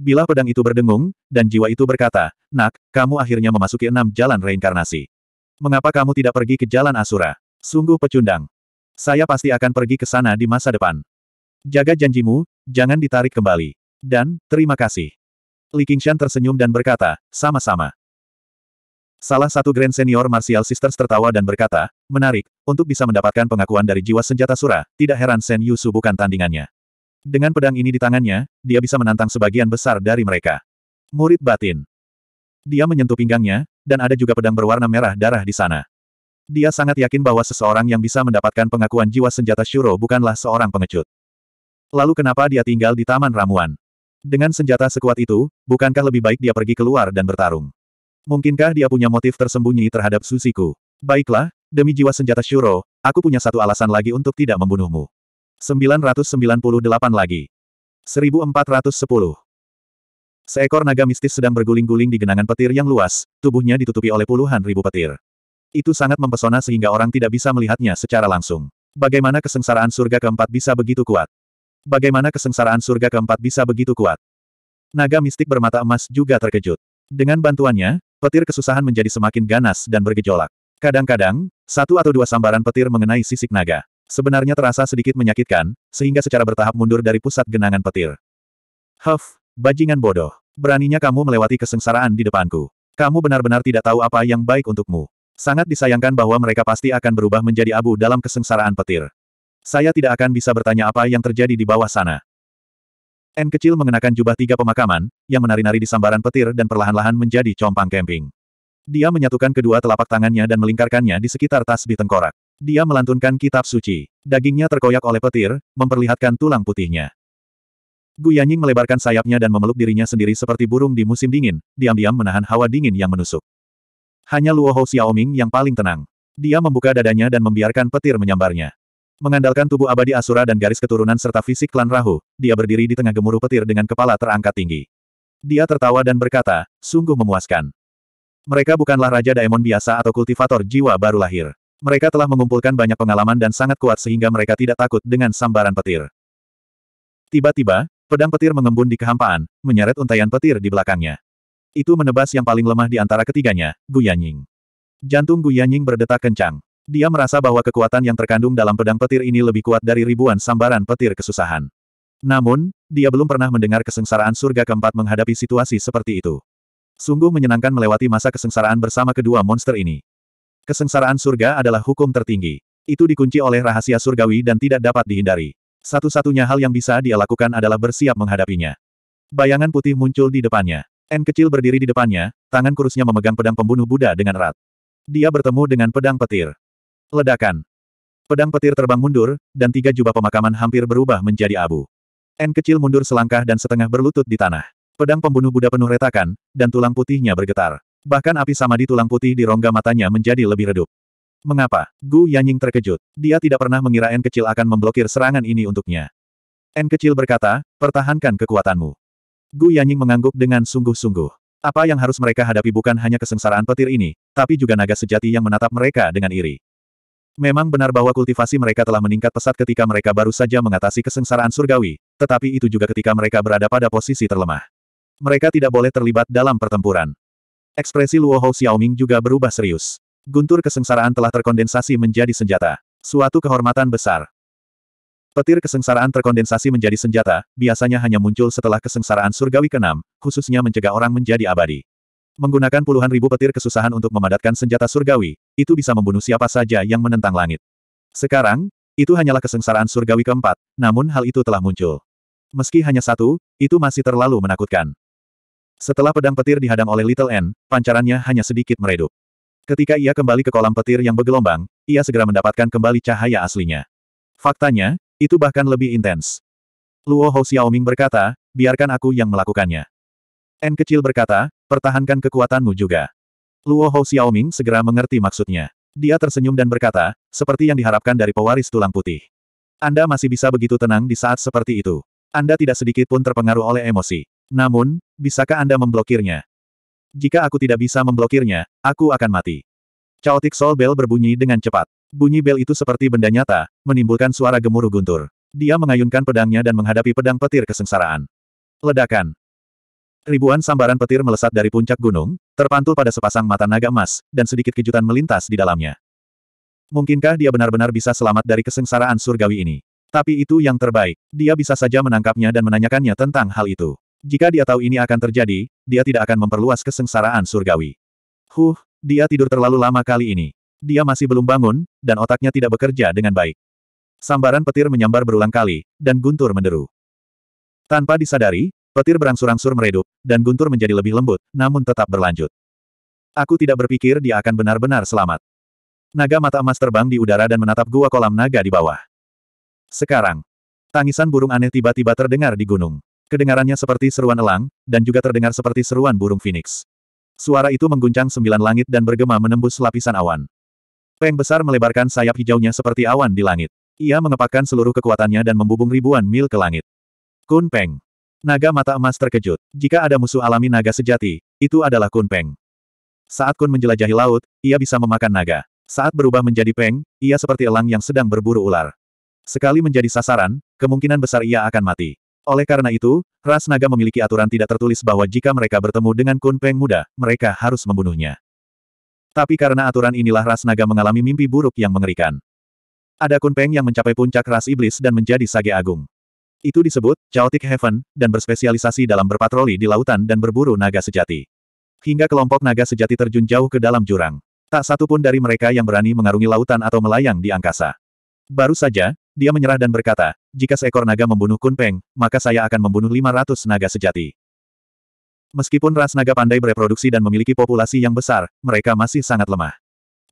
Bila pedang itu berdengung, dan jiwa itu berkata, Nak, kamu akhirnya memasuki enam jalan reinkarnasi. Mengapa kamu tidak pergi ke jalan Asura? Sungguh pecundang. Saya pasti akan pergi ke sana di masa depan. Jaga janjimu, jangan ditarik kembali. Dan, terima kasih. Li Qingshan tersenyum dan berkata, sama-sama. Salah satu Grand Senior Martial Sisters tertawa dan berkata, menarik, untuk bisa mendapatkan pengakuan dari jiwa senjata Sura, tidak heran Sen Yusu bukan tandingannya. Dengan pedang ini di tangannya, dia bisa menantang sebagian besar dari mereka. Murid batin. Dia menyentuh pinggangnya, dan ada juga pedang berwarna merah darah di sana. Dia sangat yakin bahwa seseorang yang bisa mendapatkan pengakuan jiwa senjata Shuro bukanlah seorang pengecut. Lalu kenapa dia tinggal di Taman Ramuan? Dengan senjata sekuat itu, bukankah lebih baik dia pergi keluar dan bertarung? Mungkinkah dia punya motif tersembunyi terhadap Susiku? Baiklah, demi jiwa senjata Shuro, aku punya satu alasan lagi untuk tidak membunuhmu. 998 lagi. 1410. Seekor naga mistis sedang berguling-guling di genangan petir yang luas, tubuhnya ditutupi oleh puluhan ribu petir. Itu sangat mempesona sehingga orang tidak bisa melihatnya secara langsung. Bagaimana kesengsaraan surga keempat bisa begitu kuat? Bagaimana kesengsaraan surga keempat bisa begitu kuat? Naga mistik bermata emas juga terkejut. Dengan bantuannya, petir kesusahan menjadi semakin ganas dan bergejolak. Kadang-kadang, satu atau dua sambaran petir mengenai sisik naga. Sebenarnya terasa sedikit menyakitkan, sehingga secara bertahap mundur dari pusat genangan petir. Huff, Bajingan bodoh. Beraninya kamu melewati kesengsaraan di depanku. Kamu benar-benar tidak tahu apa yang baik untukmu. Sangat disayangkan bahwa mereka pasti akan berubah menjadi abu dalam kesengsaraan petir. Saya tidak akan bisa bertanya apa yang terjadi di bawah sana. N kecil mengenakan jubah tiga pemakaman, yang menari-nari di sambaran petir dan perlahan-lahan menjadi compang camping. Dia menyatukan kedua telapak tangannya dan melingkarkannya di sekitar tas tengkorak. Dia melantunkan kitab suci. Dagingnya terkoyak oleh petir, memperlihatkan tulang putihnya. Gu Yanying melebarkan sayapnya dan memeluk dirinya sendiri seperti burung di musim dingin, diam-diam menahan hawa dingin yang menusuk. Hanya Luo Hou Xiaoming yang paling tenang. Dia membuka dadanya dan membiarkan petir menyambarnya. Mengandalkan tubuh abadi Asura dan garis keturunan serta fisik klan Rahu, dia berdiri di tengah gemuruh petir dengan kepala terangkat tinggi. Dia tertawa dan berkata, sungguh memuaskan. Mereka bukanlah Raja Daemon biasa atau kultivator jiwa baru lahir. Mereka telah mengumpulkan banyak pengalaman dan sangat kuat sehingga mereka tidak takut dengan sambaran petir. Tiba-tiba, Pedang petir mengembun di kehampaan, menyeret untaian petir di belakangnya. Itu menebas yang paling lemah di antara ketiganya, Gu Yanying. Jantung Gu Yanying berdetak kencang. Dia merasa bahwa kekuatan yang terkandung dalam pedang petir ini lebih kuat dari ribuan sambaran petir kesusahan. Namun, dia belum pernah mendengar kesengsaraan surga keempat menghadapi situasi seperti itu. Sungguh menyenangkan melewati masa kesengsaraan bersama kedua monster ini. Kesengsaraan surga adalah hukum tertinggi. Itu dikunci oleh rahasia surgawi dan tidak dapat dihindari. Satu-satunya hal yang bisa dia lakukan adalah bersiap menghadapinya. Bayangan putih muncul di depannya. N kecil berdiri di depannya, tangan kurusnya memegang pedang pembunuh Buddha dengan erat. Dia bertemu dengan pedang petir. Ledakan. Pedang petir terbang mundur, dan tiga jubah pemakaman hampir berubah menjadi abu. N kecil mundur selangkah dan setengah berlutut di tanah. Pedang pembunuh Buddha penuh retakan, dan tulang putihnya bergetar. Bahkan api sama di tulang putih di rongga matanya menjadi lebih redup. Mengapa? Gu Yanying terkejut. Dia tidak pernah mengira N kecil akan memblokir serangan ini untuknya. N kecil berkata, pertahankan kekuatanmu. Gu Yanying mengangguk dengan sungguh-sungguh. Apa yang harus mereka hadapi bukan hanya kesengsaraan petir ini, tapi juga naga sejati yang menatap mereka dengan iri. Memang benar bahwa kultivasi mereka telah meningkat pesat ketika mereka baru saja mengatasi kesengsaraan surgawi, tetapi itu juga ketika mereka berada pada posisi terlemah. Mereka tidak boleh terlibat dalam pertempuran. Ekspresi Luo Hou Xiaoming juga berubah serius. Guntur kesengsaraan telah terkondensasi menjadi senjata. Suatu kehormatan besar. Petir kesengsaraan terkondensasi menjadi senjata, biasanya hanya muncul setelah kesengsaraan surgawi keenam, khususnya mencegah orang menjadi abadi. Menggunakan puluhan ribu petir kesusahan untuk memadatkan senjata surgawi, itu bisa membunuh siapa saja yang menentang langit. Sekarang, itu hanyalah kesengsaraan surgawi keempat, namun hal itu telah muncul. Meski hanya satu, itu masih terlalu menakutkan. Setelah pedang petir dihadang oleh Little N, pancarannya hanya sedikit meredup. Ketika ia kembali ke kolam petir yang bergelombang, ia segera mendapatkan kembali cahaya aslinya. Faktanya, itu bahkan lebih intens. Luo Hou Xiaoming berkata, biarkan aku yang melakukannya. N kecil berkata, pertahankan kekuatanmu juga. Luo Hou Xiaoming segera mengerti maksudnya. Dia tersenyum dan berkata, seperti yang diharapkan dari pewaris tulang putih. Anda masih bisa begitu tenang di saat seperti itu. Anda tidak sedikit pun terpengaruh oleh emosi. Namun, bisakah Anda memblokirnya? Jika aku tidak bisa memblokirnya, aku akan mati. Chaotic Soul Bell berbunyi dengan cepat. Bunyi bel itu seperti benda nyata, menimbulkan suara gemuruh guntur. Dia mengayunkan pedangnya dan menghadapi pedang petir kesengsaraan. Ledakan. Ribuan sambaran petir melesat dari puncak gunung, terpantul pada sepasang mata naga emas, dan sedikit kejutan melintas di dalamnya. Mungkinkah dia benar-benar bisa selamat dari kesengsaraan surgawi ini? Tapi itu yang terbaik. Dia bisa saja menangkapnya dan menanyakannya tentang hal itu. Jika dia tahu ini akan terjadi, dia tidak akan memperluas kesengsaraan surgawi. Huh, dia tidur terlalu lama kali ini. Dia masih belum bangun, dan otaknya tidak bekerja dengan baik. Sambaran petir menyambar berulang kali, dan guntur menderu. Tanpa disadari, petir berangsur-angsur meredup, dan guntur menjadi lebih lembut, namun tetap berlanjut. Aku tidak berpikir dia akan benar-benar selamat. Naga mata emas terbang di udara dan menatap gua kolam naga di bawah. Sekarang, tangisan burung aneh tiba-tiba terdengar di gunung. Kedengarannya seperti seruan elang, dan juga terdengar seperti seruan burung phoenix. Suara itu mengguncang sembilan langit dan bergema menembus lapisan awan. Peng besar melebarkan sayap hijaunya seperti awan di langit. Ia mengepakkan seluruh kekuatannya dan membubung ribuan mil ke langit. Kun Peng. Naga mata emas terkejut. Jika ada musuh alami naga sejati, itu adalah Kun Peng. Saat Kun menjelajahi laut, ia bisa memakan naga. Saat berubah menjadi Peng, ia seperti elang yang sedang berburu ular. Sekali menjadi sasaran, kemungkinan besar ia akan mati. Oleh karena itu, ras naga memiliki aturan tidak tertulis bahwa jika mereka bertemu dengan Kun Peng muda, mereka harus membunuhnya. Tapi karena aturan inilah ras naga mengalami mimpi buruk yang mengerikan. Ada Kun Peng yang mencapai puncak ras iblis dan menjadi sage agung. Itu disebut Chaotic Heaven, dan berspesialisasi dalam berpatroli di lautan dan berburu naga sejati. Hingga kelompok naga sejati terjun jauh ke dalam jurang. Tak satu pun dari mereka yang berani mengarungi lautan atau melayang di angkasa. Baru saja, dia menyerah dan berkata, jika seekor naga membunuh Kun Peng, maka saya akan membunuh 500 naga sejati. Meskipun ras naga pandai bereproduksi dan memiliki populasi yang besar, mereka masih sangat lemah.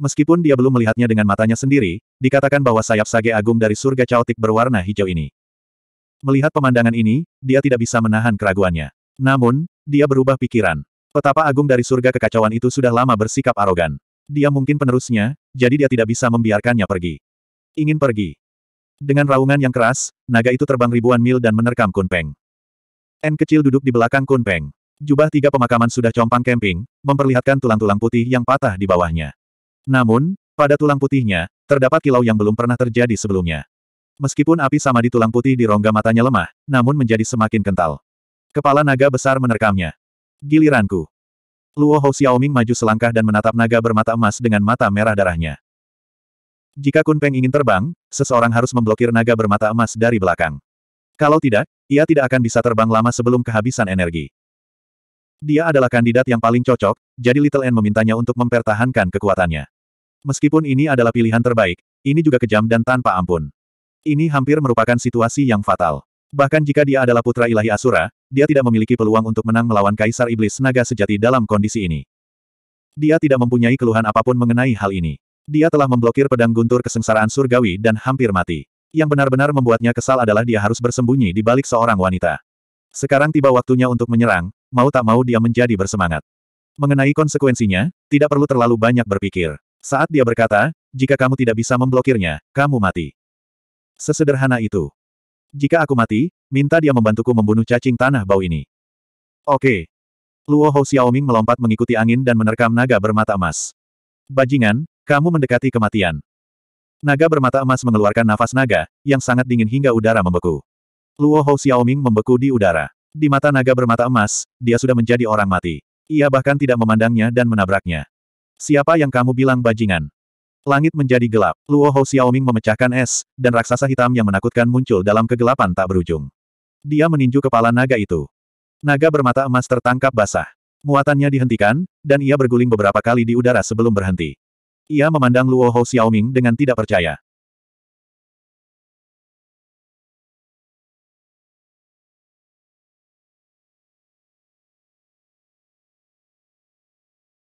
Meskipun dia belum melihatnya dengan matanya sendiri, dikatakan bahwa sayap sage agung dari surga caotik berwarna hijau ini. Melihat pemandangan ini, dia tidak bisa menahan keraguannya. Namun, dia berubah pikiran. Petapa agung dari surga kekacauan itu sudah lama bersikap arogan. Dia mungkin penerusnya, jadi dia tidak bisa membiarkannya pergi. Ingin pergi, dengan raungan yang keras, naga itu terbang ribuan mil dan menerkam Kunpeng. N kecil duduk di belakang Kunpeng. Jubah tiga pemakaman sudah compang camping, memperlihatkan tulang-tulang putih yang patah di bawahnya. Namun, pada tulang putihnya, terdapat kilau yang belum pernah terjadi sebelumnya. Meskipun api sama di tulang putih di rongga matanya lemah, namun menjadi semakin kental. Kepala naga besar menerkamnya. Giliranku. Luo Hou Xiaoming maju selangkah dan menatap naga bermata emas dengan mata merah darahnya. Jika Kun Peng ingin terbang, seseorang harus memblokir naga bermata emas dari belakang. Kalau tidak, ia tidak akan bisa terbang lama sebelum kehabisan energi. Dia adalah kandidat yang paling cocok, jadi Little N memintanya untuk mempertahankan kekuatannya. Meskipun ini adalah pilihan terbaik, ini juga kejam dan tanpa ampun. Ini hampir merupakan situasi yang fatal. Bahkan jika dia adalah putra ilahi Asura, dia tidak memiliki peluang untuk menang melawan Kaisar Iblis Naga sejati dalam kondisi ini. Dia tidak mempunyai keluhan apapun mengenai hal ini. Dia telah memblokir pedang guntur kesengsaraan surgawi dan hampir mati. Yang benar-benar membuatnya kesal adalah dia harus bersembunyi di balik seorang wanita. Sekarang tiba waktunya untuk menyerang, mau tak mau dia menjadi bersemangat. Mengenai konsekuensinya, tidak perlu terlalu banyak berpikir. Saat dia berkata, jika kamu tidak bisa memblokirnya, kamu mati. Sesederhana itu. Jika aku mati, minta dia membantuku membunuh cacing tanah bau ini. Oke. Luo Hou Xiaoming melompat mengikuti angin dan menerkam naga bermata emas. Bajingan, kamu mendekati kematian. Naga bermata emas mengeluarkan nafas naga, yang sangat dingin hingga udara membeku. Luo Hou Xiaoming membeku di udara. Di mata naga bermata emas, dia sudah menjadi orang mati. Ia bahkan tidak memandangnya dan menabraknya. Siapa yang kamu bilang bajingan? Langit menjadi gelap. Luo Hou Xiaoming memecahkan es, dan raksasa hitam yang menakutkan muncul dalam kegelapan tak berujung. Dia meninju kepala naga itu. Naga bermata emas tertangkap basah. Muatannya dihentikan, dan ia berguling beberapa kali di udara sebelum berhenti. Ia memandang Luo Hou Xiaoming dengan tidak percaya.